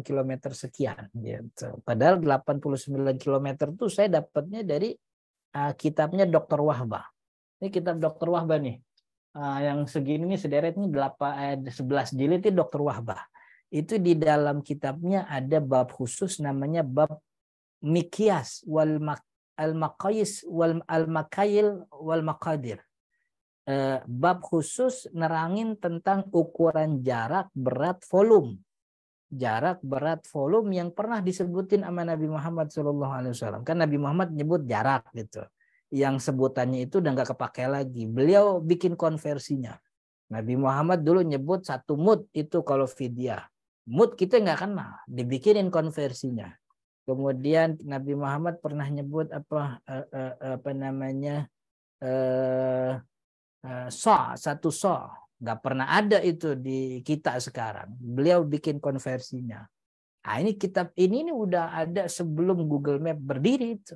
A: km sekian
B: gitu.
A: Padahal 89 km tuh saya dapatnya dari uh, kitabnya Dr. Wahba. Ini kitab Dr. Wahba nih. Uh, yang segini nih sederet nih 8 eh, 11 jilid itu Dr. Wahba. Itu di dalam kitabnya ada bab khusus namanya bab Mikias wal Al-Maqais wal Al-Makail wal Maqadir eh, bab khusus nerangin tentang ukuran jarak berat volume jarak berat volume yang pernah disebutin sama Nabi Muhammad Shallallahu Alaihi Wasallam kan Nabi Muhammad nyebut jarak gitu yang sebutannya itu udah nggak kepakai lagi beliau bikin konversinya Nabi Muhammad dulu nyebut satu mut itu kalau vidya mut kita nggak kenal dibikinin konversinya kemudian Nabi Muhammad pernah nyebut apa eh, eh, apa namanya eh, Eh, so satu so nggak pernah ada itu di kita sekarang beliau bikin konversinya nah, ini kitab ini ini udah ada sebelum Google Map berdiri itu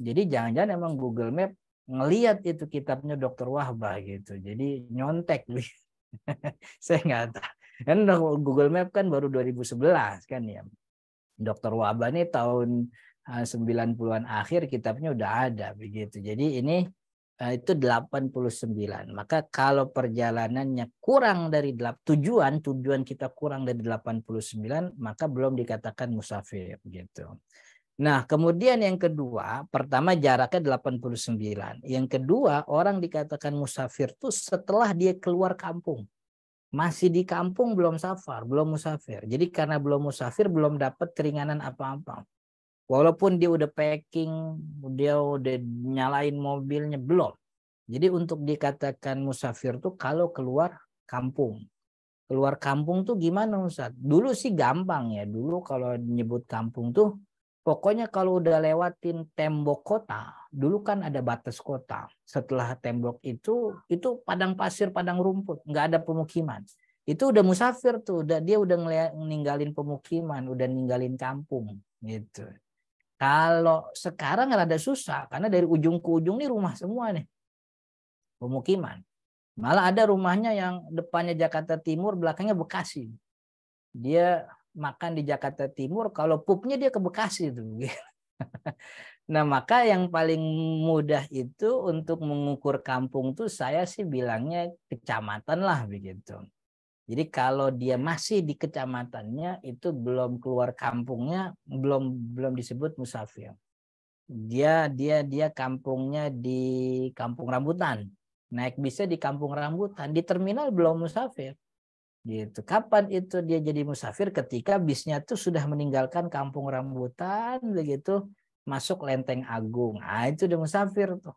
A: jadi jangan-jangan emang Google Map ngeliat itu kitabnya Dr. Wahbah gitu jadi nyontek saya nggak tahu kan Google Map kan baru 2011 kan ya Dr. Wahbah ini tahun 90-an eh, akhir kitabnya udah ada begitu. Jadi ini Eh, itu 89. Maka kalau perjalanannya kurang dari tujuan, tujuan kita kurang dari 89, maka belum dikatakan musafir gitu. Nah, kemudian yang kedua, pertama jaraknya 89. Yang kedua, orang dikatakan musafir itu setelah dia keluar kampung. Masih di kampung belum safar, belum musafir. Jadi karena belum musafir belum dapat keringanan apa-apa. Walaupun dia udah packing, dia udah nyalain mobilnya belum. Jadi untuk dikatakan musafir tuh kalau keluar kampung. Keluar kampung tuh gimana Ustaz? Dulu sih gampang ya. Dulu kalau nyebut kampung tuh pokoknya kalau udah lewatin tembok kota, dulu kan ada batas kota. Setelah tembok itu itu padang pasir, padang rumput, nggak ada pemukiman. Itu udah musafir tuh, udah dia udah ninggalin pemukiman, udah ninggalin kampung gitu. Kalau sekarang rada susah karena dari ujung ke ujung nih rumah semua nih. Pemukiman. Malah ada rumahnya yang depannya Jakarta Timur, belakangnya Bekasi. Dia makan di Jakarta Timur, kalau pupnya dia ke Bekasi tuh. nah, maka yang paling mudah itu untuk mengukur kampung tuh saya sih bilangnya kecamatan lah begitu. Jadi kalau dia masih di kecamatannya itu belum keluar kampungnya, belum belum disebut musafir. Dia dia dia kampungnya di Kampung Rambutan. Naik bisa di Kampung Rambutan, di terminal belum musafir. Gitu. Kapan itu dia jadi musafir ketika bisnya itu sudah meninggalkan Kampung Rambutan begitu masuk Lenteng Agung. Ah itu dia musafir tuh.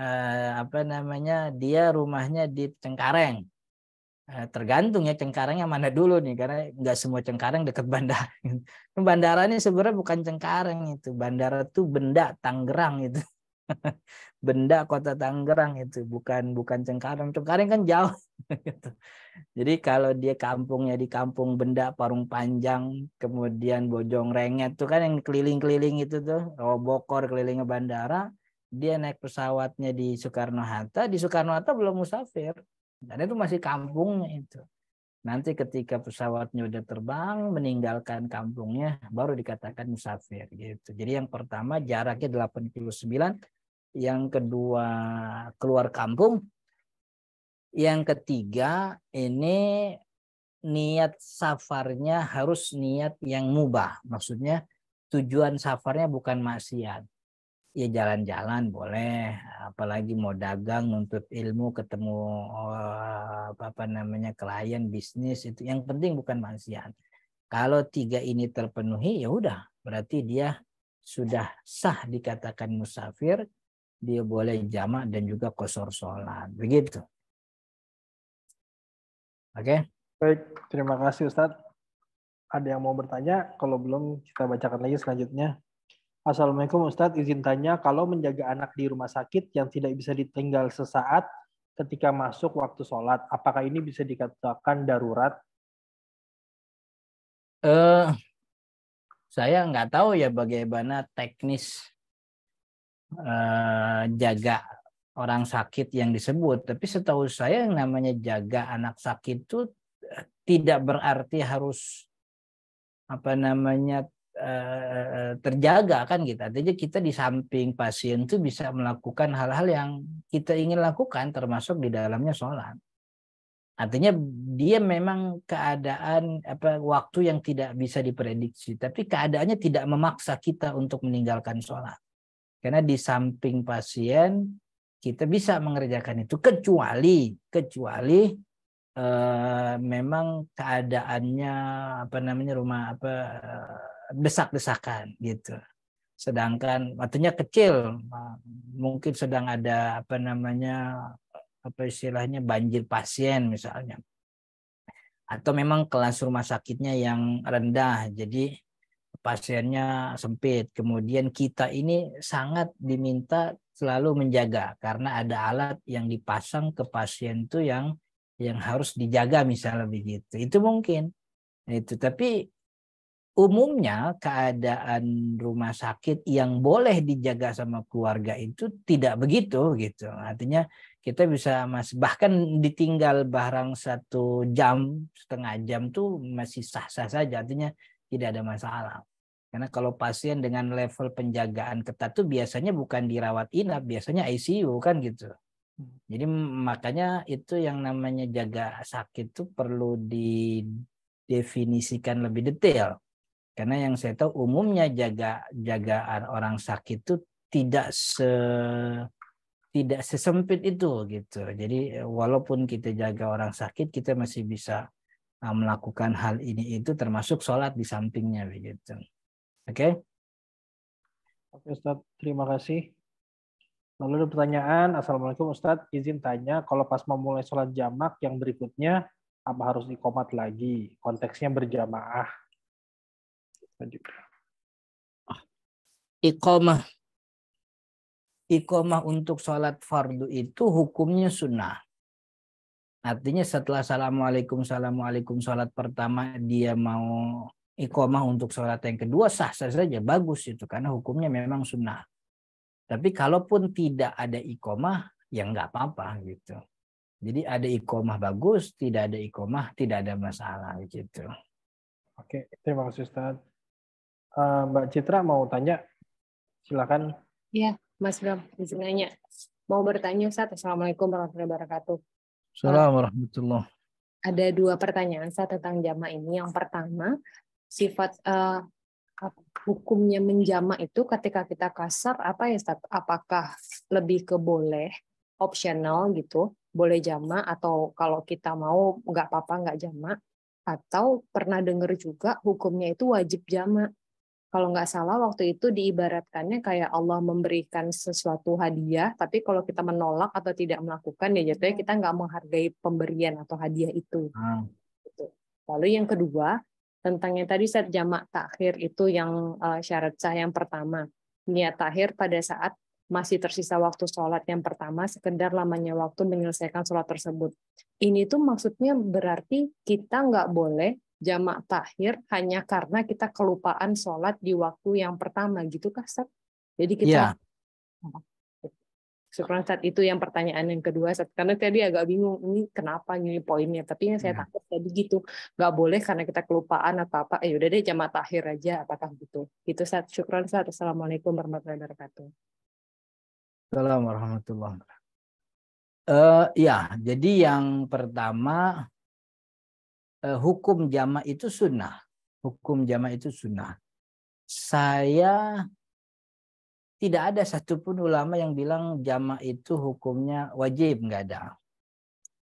A: Eh, apa namanya? Dia rumahnya di Cengkareng Eh, tergantung ya cengkarengnya mana dulu nih karena nggak semua cengkareng dekat bandara. Bandara ini sebenarnya bukan cengkareng itu, bandara tuh benda Tangerang itu. benda kota Tangerang itu bukan bukan cengkareng. Cengkareng kan jauh. Gitu. Jadi kalau dia kampungnya di kampung benda Parung Panjang, kemudian Bojong Renget tuh kan yang keliling-keliling itu tuh, oh, Bokor kelilingnya bandara, dia naik pesawatnya di Soekarno Hatta, di Soekarno Hatta belum musafir dan itu masih kampungnya itu. Nanti ketika pesawatnya sudah terbang, meninggalkan kampungnya, baru dikatakan musafir. Gitu. Jadi yang pertama jaraknya 89, yang kedua keluar kampung, yang ketiga ini niat safarnya harus niat yang mubah. Maksudnya tujuan safarnya bukan maksiat ya jalan-jalan boleh apalagi mau dagang nuntut ilmu ketemu oh, apa namanya klien bisnis itu yang penting bukan maksiat kalau tiga ini terpenuhi ya udah berarti dia sudah sah dikatakan musafir dia boleh jamak dan juga kosor sholat begitu
B: oke okay? baik terima kasih Ustadz ada yang mau bertanya kalau belum kita bacakan lagi selanjutnya Assalamualaikum Ustadz, izin tanya, kalau menjaga anak di rumah sakit yang tidak bisa ditinggal sesaat ketika masuk waktu sholat, apakah ini bisa dikatakan darurat? Eh, saya nggak tahu ya bagaimana teknis
A: uh, jaga orang sakit yang disebut, tapi setahu saya yang namanya jaga anak sakit itu eh, tidak berarti harus apa namanya Eh, terjaga kan gitu. Artinya kita di samping pasien itu bisa melakukan hal-hal yang kita ingin lakukan termasuk di dalamnya sholat. Artinya dia memang keadaan apa waktu yang tidak bisa diprediksi, tapi keadaannya tidak memaksa kita untuk meninggalkan sholat. Karena di samping pasien kita bisa mengerjakan itu kecuali kecuali eh, memang keadaannya apa namanya rumah apa desak-desakan gitu. Sedangkan waktunya kecil, mungkin sedang ada apa namanya apa istilahnya banjir pasien misalnya. Atau memang kelas rumah sakitnya yang rendah, jadi pasiennya sempit. Kemudian kita ini sangat diminta selalu menjaga karena ada alat yang dipasang ke pasien itu yang yang harus dijaga misalnya begitu. Itu mungkin. Itu tapi umumnya keadaan rumah sakit yang boleh dijaga sama keluarga itu tidak begitu gitu. Artinya kita bisa mas bahkan ditinggal barang satu jam setengah jam tuh masih sah-sah saja. Artinya tidak ada masalah. Karena kalau pasien dengan level penjagaan ketat tuh biasanya bukan dirawat inap, biasanya ICU kan gitu. Jadi makanya itu yang namanya jaga sakit tuh perlu didefinisikan lebih detail karena yang saya tahu umumnya jaga jagaan orang sakit itu tidak se tidak sesempit itu gitu. Jadi eh, walaupun kita jaga orang sakit, kita masih bisa eh, melakukan hal ini itu termasuk sholat di sampingnya
B: begitu. Oke? Okay? Oke Ustaz, terima kasih. Lalu ada pertanyaan, Assalamualaikum Ustaz, izin tanya, kalau pas memulai sholat jamak yang berikutnya, apa harus ikomat lagi? Konteksnya berjamaah lanjut
A: iqamah iqamah untuk sholat fardu itu hukumnya sunnah artinya setelah assalamualaikum assalamualaikum sholat pertama dia mau iqamah untuk sholat yang kedua sah sah saja bagus itu karena hukumnya memang sunnah tapi kalaupun tidak ada iqamah ya nggak apa-apa gitu jadi ada ikomah
B: bagus, tidak ada ikomah, tidak ada masalah gitu. Oke, terima kasih Ustaz. Eh, Mbak Citra mau tanya, silakan.
C: Iya, Mas Bram, izin nanya. Mau bertanya, Ustaz. Assalamualaikum warahmatullahi wabarakatuh.
B: Assalamualaikum warahmatullahi
C: Ada dua pertanyaan saya tentang jama ini. Yang pertama, sifat uh, hukumnya menjama itu ketika kita kasar apa ya Ustaz? Apakah lebih ke boleh, optional gitu, boleh jama atau kalau kita mau nggak apa-apa nggak jama atau pernah dengar juga hukumnya itu wajib jama kalau nggak salah waktu itu diibaratkannya kayak Allah memberikan sesuatu hadiah, tapi kalau kita menolak atau tidak melakukan ya jatuhnya iya. kita nggak menghargai pemberian atau hadiah itu. Hmm. Lalu yang kedua tentang yang tadi saat jamak takhir itu yang eh, syarat sah yang pertama niat takhir pada saat masih tersisa waktu sholat yang pertama sekedar lamanya waktu menyelesaikan sholat tersebut. Ini tuh maksudnya berarti kita nggak boleh jamak tahir hanya karena kita kelupaan sholat di waktu yang pertama gitu kah Seth? Jadi kita yeah. Oh, Syukur saat itu yang pertanyaan yang kedua saat karena tadi agak bingung ini kenapa ini poinnya tapi yang saya yeah. takut tadi gitu nggak boleh karena kita kelupaan atau apa eh udah deh jamaah tahir aja apakah gitu itu saat syukron saat assalamualaikum warahmatullahi wabarakatuh.
A: Assalamualaikum warahmatullahi wabarakatuh. Uh, ya, jadi yang pertama Eh, hukum jama itu sunnah. Hukum jama itu sunnah. Saya tidak ada satupun ulama yang bilang jama itu hukumnya wajib, nggak ada.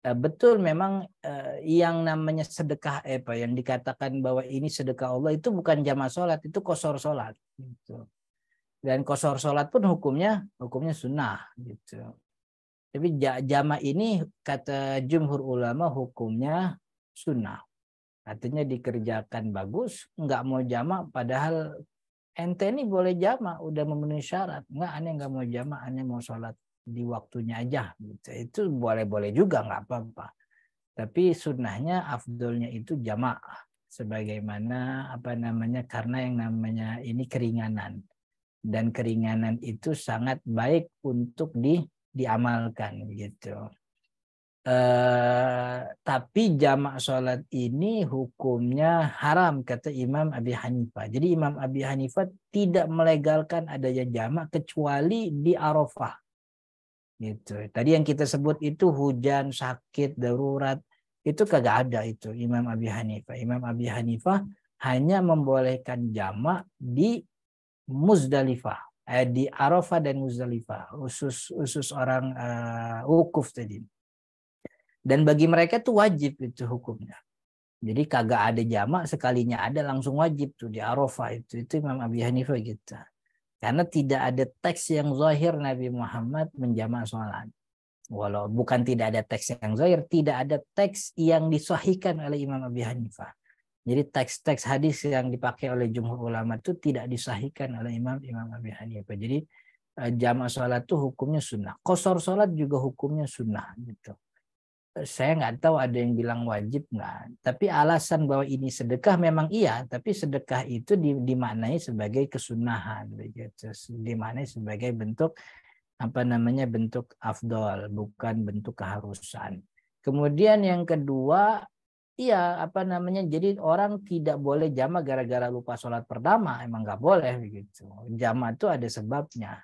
A: Eh, betul memang eh, yang namanya sedekah apa yang dikatakan bahwa ini sedekah Allah itu bukan jama sholat itu kosor sholat gitu. dan kosor sholat pun hukumnya hukumnya sunnah
C: gitu.
A: tapi jama ini kata jumhur ulama hukumnya sunnah Artinya dikerjakan bagus, nggak mau jama padahal ente ini boleh jama udah memenuhi syarat. Nggak, aneh nggak mau jama aneh mau sholat di waktunya aja. Gitu. Itu boleh-boleh juga, nggak apa-apa. Tapi sunnahnya, afdolnya itu jama Sebagaimana, apa namanya, karena yang namanya ini keringanan. Dan keringanan itu sangat baik untuk di, diamalkan. gitu. Eh, tapi jamak sholat ini hukumnya haram kata Imam Abi Hanifah. Jadi Imam Abi Hanifah tidak melegalkan adanya jamak kecuali di Arafah. Gitu. Tadi yang kita sebut itu hujan, sakit, darurat itu kagak ada itu Imam Abi Hanifah. Imam Abi Hanifah hanya membolehkan jamak di Muzdalifah, eh, di Arafah dan Muzdalifah, usus usus orang uh, wukuf tadi. Dan bagi mereka tuh wajib itu hukumnya. Jadi kagak ada jamak sekalinya ada langsung wajib tuh di Arafah itu itu Imam Abi Hanifah gitu. Karena tidak ada teks yang zahir Nabi Muhammad menjamak sholat. Walau bukan tidak ada teks yang zahir, tidak ada teks yang disahihkan oleh Imam Abi Hanifah. Jadi teks-teks hadis yang dipakai oleh jumhur ulama itu tidak disahihkan oleh Imam Imam Abi Hanifah. Jadi eh, jamak sholat itu hukumnya sunnah. Kosor sholat juga hukumnya sunnah gitu saya nggak tahu ada yang bilang wajib nggak. Tapi alasan bahwa ini sedekah memang iya, tapi sedekah itu dimaknai sebagai kesunahan, begitu. dimaknai sebagai bentuk apa namanya bentuk afdol, bukan bentuk keharusan. Kemudian yang kedua, iya apa namanya, jadi orang tidak boleh jama gara-gara lupa sholat pertama, emang nggak boleh begitu. Jama itu ada sebabnya.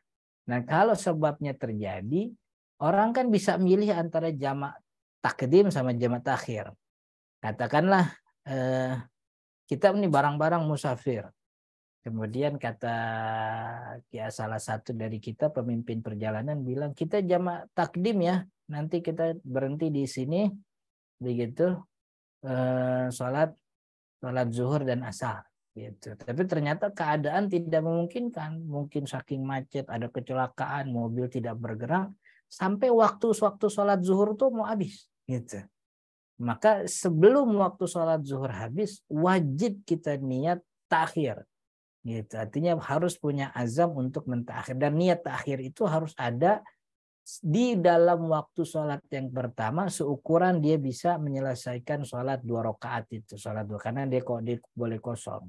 A: Nah kalau sebabnya terjadi, Orang kan bisa milih antara jamak takdim sama jamak takhir. Katakanlah eh, kita ini barang-barang musafir. Kemudian kata ya salah satu dari kita pemimpin perjalanan bilang kita jamak takdim ya. Nanti kita berhenti di sini begitu eh, sholat sholat zuhur dan asar gitu. Tapi ternyata keadaan tidak memungkinkan. Mungkin saking macet, ada kecelakaan, mobil tidak bergerak. Sampai waktu waktu sholat zuhur tuh mau habis. Gitu. Maka sebelum waktu sholat zuhur habis, wajib kita niat takhir. Gitu. Artinya harus punya azam untuk mentakhir. Dan niat takhir itu harus ada di dalam waktu sholat yang pertama seukuran dia bisa menyelesaikan sholat dua rakaat itu sholat dua karena dia kok dia boleh kosong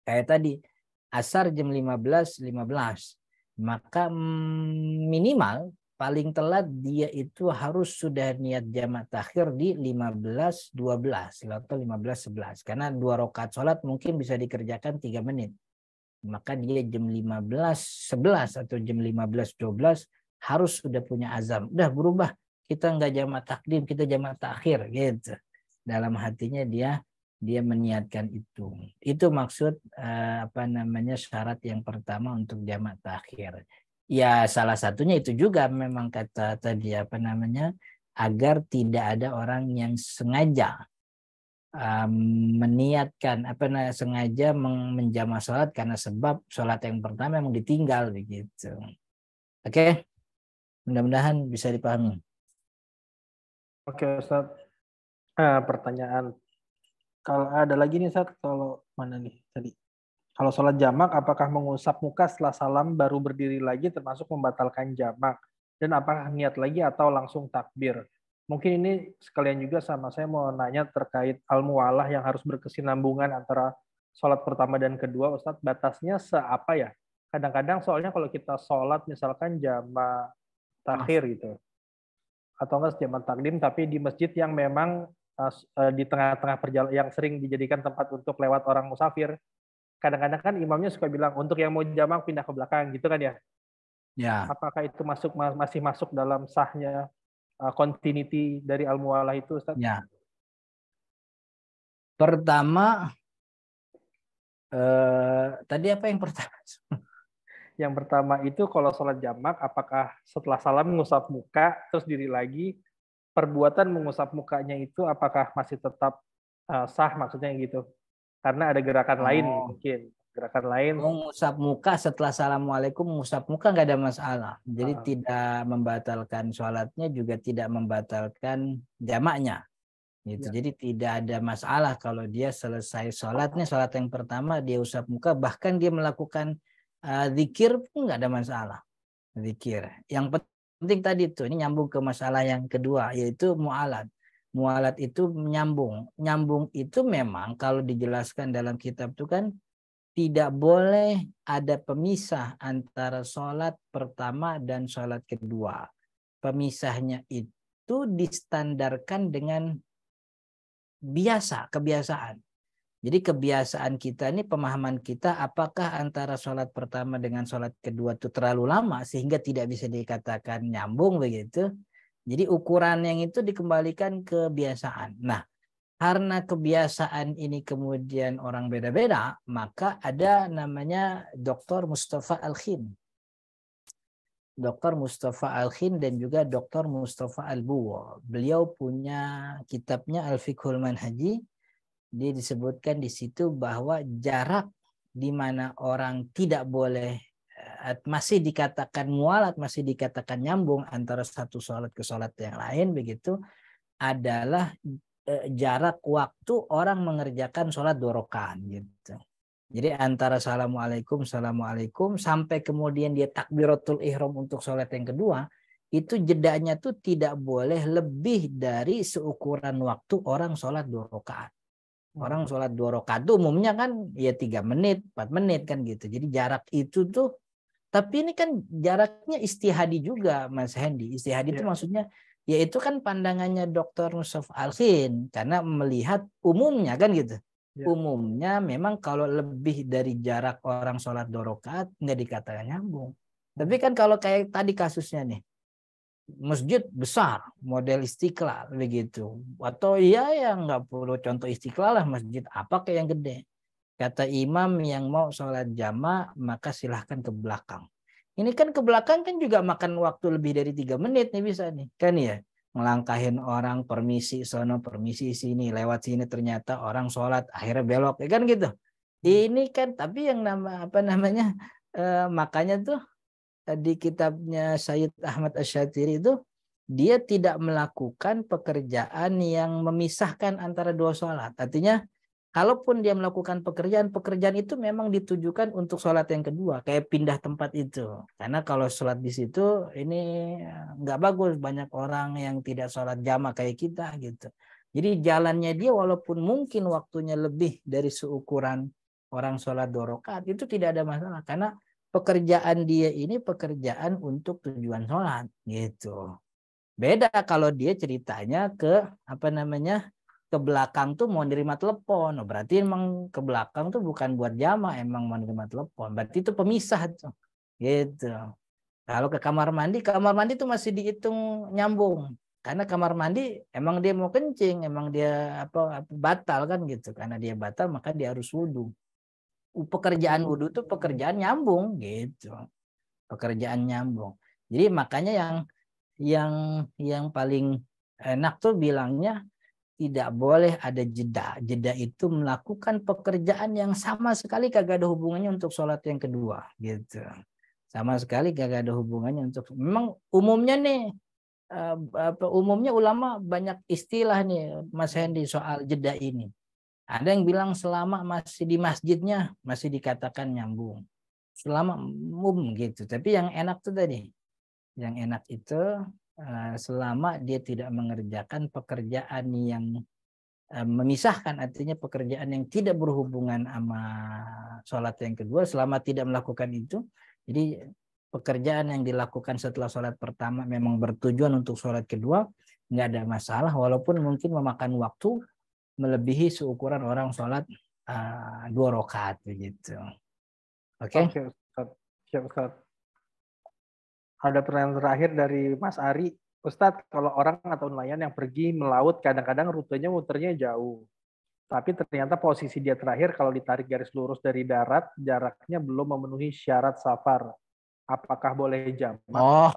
A: kayak tadi asar jam lima 15 maka mm, minimal paling telat dia itu harus sudah niat jamak takhir di 15.12 atau 15.11 karena dua rokat sholat mungkin bisa dikerjakan tiga menit maka dia jam 15.11 atau jam 15.12 harus sudah punya azam udah berubah kita nggak jamak takdim kita jamak takhir gitu dalam hatinya dia dia meniatkan itu itu maksud eh, apa namanya syarat yang pertama untuk jamak takhir Ya salah satunya itu juga memang kata tadi apa namanya agar tidak ada orang yang sengaja meniatkan apa namanya sengaja menjamah sholat karena sebab sholat yang pertama yang ditinggal begitu. Oke, okay? mudah-mudahan bisa dipahami.
B: Oke okay, Ustaz. Nah, pertanyaan kalau ada lagi nih Ustaz, kalau mana nih tadi? Kalau sholat jamak, apakah mengusap muka setelah salam baru berdiri lagi termasuk membatalkan jamak? Dan apakah niat lagi atau langsung takbir? Mungkin ini sekalian juga sama saya mau nanya terkait al mualah yang harus berkesinambungan antara sholat pertama dan kedua. Ustadz, batasnya seapa ya? Kadang-kadang soalnya kalau kita sholat misalkan jamak takhir gitu. Atau enggak jamak takdim tapi di masjid yang memang eh, eh, di tengah-tengah perjalanan yang sering dijadikan tempat untuk lewat orang musafir kadang-kadang kan imamnya suka bilang untuk yang mau jamak pindah ke belakang gitu kan ya. Ya. Apakah itu masuk masih masuk dalam sahnya uh, continuity dari al-muwalah itu Ustaz? Ya. Pertama eh, tadi apa yang pertama? yang pertama itu kalau sholat jamak apakah setelah salam mengusap muka terus diri lagi perbuatan mengusap mukanya itu apakah masih tetap uh, sah maksudnya gitu? karena ada gerakan oh. lain
A: mungkin gerakan lain oh, mengusap muka setelah assalamualaikum mengusap muka nggak ada masalah jadi uh. tidak membatalkan sholatnya juga tidak membatalkan jamaknya gitu ya. jadi tidak ada masalah kalau dia selesai sholatnya sholat yang pertama dia usap muka bahkan dia melakukan uh, zikir pun nggak ada masalah zikir yang penting tadi itu ini nyambung ke masalah yang kedua yaitu mualat mualat itu menyambung. Nyambung itu memang kalau dijelaskan dalam kitab itu kan tidak boleh ada pemisah antara sholat pertama dan sholat kedua. Pemisahnya itu distandarkan dengan biasa, kebiasaan. Jadi kebiasaan kita ini pemahaman kita apakah antara sholat pertama dengan sholat kedua itu terlalu lama sehingga tidak bisa dikatakan nyambung begitu jadi ukuran yang itu dikembalikan kebiasaan. Nah, karena kebiasaan ini kemudian orang beda-beda, maka ada namanya Dr. Mustafa Al-Khin. Dr. Mustafa Al-Khin dan juga Dr. Mustafa Al-Buwo. Beliau punya kitabnya Al-Fiqhul Manhaji. Dia disebutkan di situ bahwa jarak di mana orang tidak boleh saat masih dikatakan mualat, masih dikatakan nyambung antara satu sholat ke sholat yang lain begitu adalah e, jarak waktu orang mengerjakan sholat dua gitu. Jadi antara assalamualaikum, assalamualaikum sampai kemudian dia takbiratul ihram untuk sholat yang kedua itu jedanya tuh tidak boleh lebih dari seukuran waktu orang sholat dua rakaat. Orang hmm. sholat dua rakaat tuh umumnya kan ya tiga menit, empat menit kan gitu. Jadi jarak itu tuh tapi ini kan jaraknya istihadi juga, Mas Hendy. Istihadi ya. ya. itu maksudnya yaitu kan pandangannya Dr. Nusuf Alhin karena melihat umumnya kan gitu. Ya. Umumnya memang kalau lebih dari jarak orang sholat dorokat nggak dikatakan nyambung. Tapi kan kalau kayak tadi kasusnya nih, masjid besar model istiqlal begitu atau iya ya nggak perlu contoh istiqlal lah masjid apa kayak yang gede Kata imam yang mau sholat jamaah maka silahkan ke belakang. Ini kan ke belakang kan juga makan waktu lebih dari tiga menit nih bisa nih kan ya melangkahin orang permisi sono permisi sini lewat sini ternyata orang sholat akhirnya belok ya kan gitu hmm. ini kan tapi yang nama apa namanya eh, makanya tuh di kitabnya Sayyid Ahmad Asyatiri itu dia tidak melakukan pekerjaan yang memisahkan antara dua sholat artinya kalaupun dia melakukan pekerjaan, pekerjaan itu memang ditujukan untuk sholat yang kedua, kayak pindah tempat itu. Karena kalau sholat di situ ini eh, nggak bagus, banyak orang yang tidak sholat jamaah kayak kita gitu. Jadi jalannya dia walaupun mungkin waktunya lebih dari seukuran orang sholat dorokat itu tidak ada masalah karena pekerjaan dia ini pekerjaan untuk tujuan sholat gitu. Beda kalau dia ceritanya ke apa namanya ke belakang tuh mau nerima telepon. Oh, berarti emang ke belakang tuh bukan buat jama emang mau nerima telepon. Berarti itu pemisah tuh. Gitu. Kalau ke kamar mandi, kamar mandi tuh masih dihitung nyambung. Karena kamar mandi emang dia mau kencing, emang dia apa, apa batal kan gitu. Karena dia batal maka dia harus wudhu. Pekerjaan hmm. wudhu tuh pekerjaan nyambung gitu. Pekerjaan nyambung. Jadi makanya yang yang yang paling enak tuh bilangnya tidak boleh ada jeda. Jeda itu melakukan pekerjaan yang sama sekali kagak ada hubungannya untuk sholat yang kedua, gitu. Sama sekali kagak ada hubungannya untuk. Memang umumnya nih, eh, apa, umumnya ulama banyak istilah nih, Mas Hendy soal jeda ini. Ada yang bilang selama masih di masjidnya masih dikatakan nyambung. Selama umum gitu. Tapi yang enak tuh tadi. Yang enak itu Eh, selama dia tidak mengerjakan pekerjaan yang eh, memisahkan artinya pekerjaan yang tidak berhubungan sama sholat yang kedua selama tidak melakukan itu jadi pekerjaan yang dilakukan setelah sholat pertama memang bertujuan untuk sholat kedua nggak ada masalah walaupun mungkin memakan waktu melebihi seukuran orang sholat uh, dua rakaat begitu
B: oke okay? okay, ada pertanyaan terakhir dari Mas Ari. Ustadz, kalau orang atau nelayan yang pergi melaut kadang-kadang rutenya muternya jauh. Tapi ternyata posisi dia terakhir kalau ditarik garis lurus dari darat, jaraknya belum memenuhi syarat safar. Apakah boleh jam? Oh.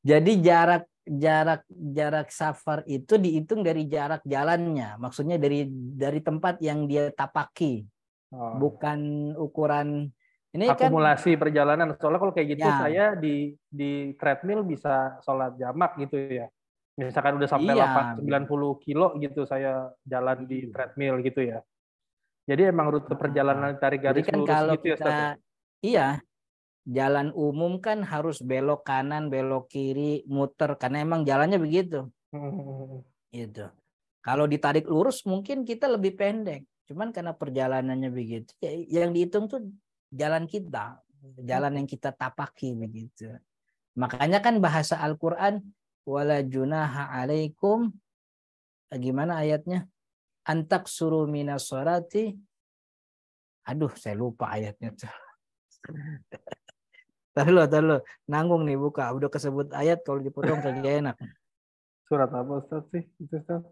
B: Jadi jarak
A: jarak
B: jarak safar itu
A: dihitung dari jarak jalannya. Maksudnya dari dari tempat yang dia tapaki. Oh. Bukan ukuran
B: ini kan akumulasi kan, perjalanan. Soalnya kalau kayak gitu ya. saya di di treadmill bisa sholat jamak gitu ya. Misalkan udah sampai iya. 8, 90 kilo gitu saya jalan di hmm. treadmill gitu ya. Jadi emang rute perjalanan tarik garis Jadi kan lurus kalau gitu ya, kita, ya, Ustaz? Iya. Jalan umum kan
A: harus belok kanan, belok kiri, muter karena emang jalannya begitu.
B: Itu. Hmm.
A: Gitu. Kalau ditarik lurus mungkin kita lebih pendek. Cuman karena perjalanannya begitu, ya yang dihitung tuh jalan kita, hmm. jalan yang kita tapaki begitu. Makanya kan bahasa Al-Qur'an wala junaha alaikum gimana ayatnya? Antak suru minas sorati. Aduh, saya lupa ayatnya tuh. Tahu lo, lo. Nanggung nih buka. Udah kesebut ayat kalau dipotong kagak enak. Surat apa Ustaz sih?
B: Itu Ustaz?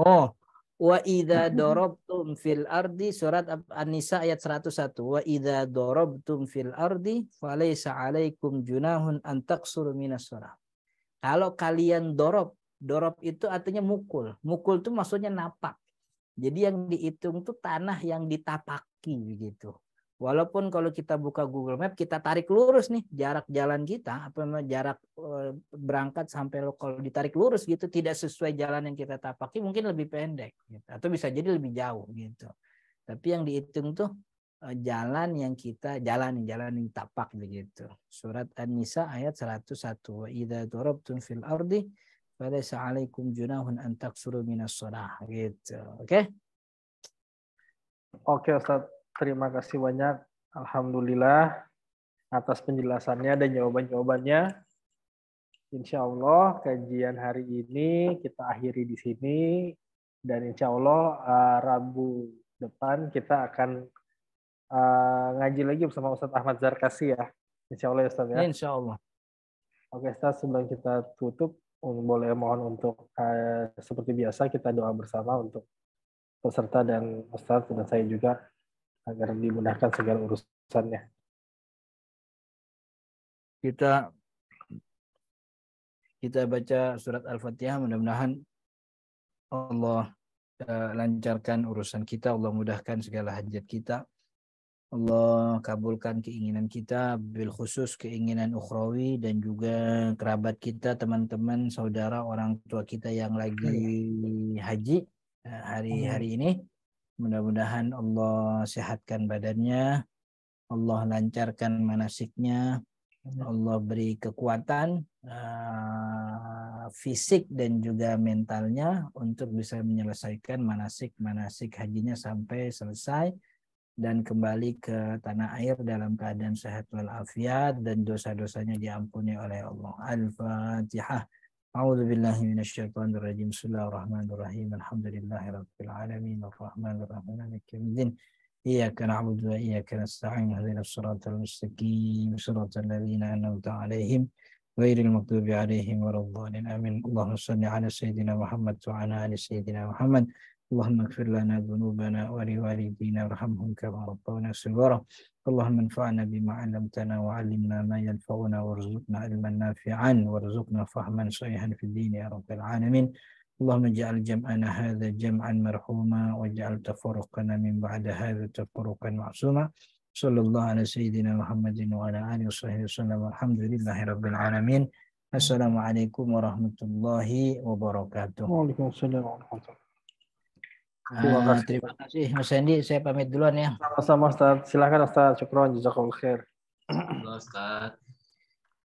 B: Oh,
A: Mm-hmm. Wa idza darabtum fil ardi surat An-Nisa ayat 101. Wa idza darabtum fil ardi falaisa alaikum junahun an taqsuru minas surah. Kalau kalian dorob, dorob itu artinya mukul. Mukul itu maksudnya napak. Jadi yang dihitung itu tanah yang ditapaki begitu. Walaupun kalau kita buka Google Map, kita tarik lurus nih jarak jalan kita, apa namanya jarak eh, berangkat sampai lokal ditarik lurus gitu, tidak sesuai jalan yang kita tapaki, mungkin lebih pendek, gitu. atau bisa jadi lebih jauh gitu. Tapi yang dihitung tuh eh, jalan yang kita jalan jalan yang tapak begitu. Surat An-Nisa ayat 101. Ida idza darabtum fil ardi pada saalikum
B: junahun antak suruh minas surah. gitu. Oke? Okay? Oke, okay, Ustaz terima kasih banyak. Alhamdulillah atas penjelasannya dan jawaban-jawabannya. Insya Allah kajian hari ini kita akhiri di sini dan insya Allah uh, Rabu depan kita akan uh, ngaji lagi bersama Ustadz Ahmad Zarkasi ya. Insya Allah ya Ustadz ya. Insya Allah. Oke Ustadz sebelum kita tutup um, boleh mohon untuk uh, seperti biasa kita doa bersama untuk peserta dan Ustadz dan saya juga agar dimudahkan segala urusannya. Kita
A: kita baca surat Al-Fatihah mudah-mudahan Allah eh, lancarkan urusan kita, Allah mudahkan segala hajat kita. Allah kabulkan keinginan kita bil khusus keinginan ukhrawi dan juga kerabat kita, teman-teman, saudara, orang tua kita yang lagi iya. haji hari-hari eh, iya. ini. Mudah-mudahan Allah sehatkan badannya, Allah lancarkan manasiknya, Allah beri kekuatan uh, fisik dan juga mentalnya untuk bisa menyelesaikan manasik-manasik hajinya sampai selesai dan kembali ke tanah air dalam keadaan sehat walafiat dan
B: dosa-dosanya diampuni oleh Allah. Al-Fatihah. أعوذ بالله من الشيطان الرجيم بسم الله الرحمن الرحيم الحمد لله رب العالمين الرحمن الرحيم مالك يوم الدين إياك نعبد وإياك نستعين اهدنا الصراط المستقيم صراط الذين
A: أنعمت عليهم غير المغضوب عليهم ولا الضالين آمين اللهم صل على سيدنا محمد وعلى آل سيدنا محمد اللهم اغفر لنا ذنوبنا ولوالدينا وارحمهم كما ربونا صغارا اللهم انفعنا بما علمتنا وعلمنا ما ينفعنا وارزقنا علما نافعا وارزقنا فهما صحيحا في الدين يا رب العالمين اللهم اجعل جمعنا هذا جمعا مرحوما واجعل تفرقنا من بعد هذا تفرقا معصوما صلى الله على سيدنا محمد وعلى اله وصحبه وسلم والحمد لله رب العالمين السلام عليكم ورحمه الله وبركاته وعليكم السلام ورحمه الله
B: Terima ah, kasih. terima
A: kasih Mas Hendi, Saya
B: pamit duluan ya. Sama-sama Ustaz. Silakan Ustaz. Syukron jazakallahu khair.
C: Ustaz.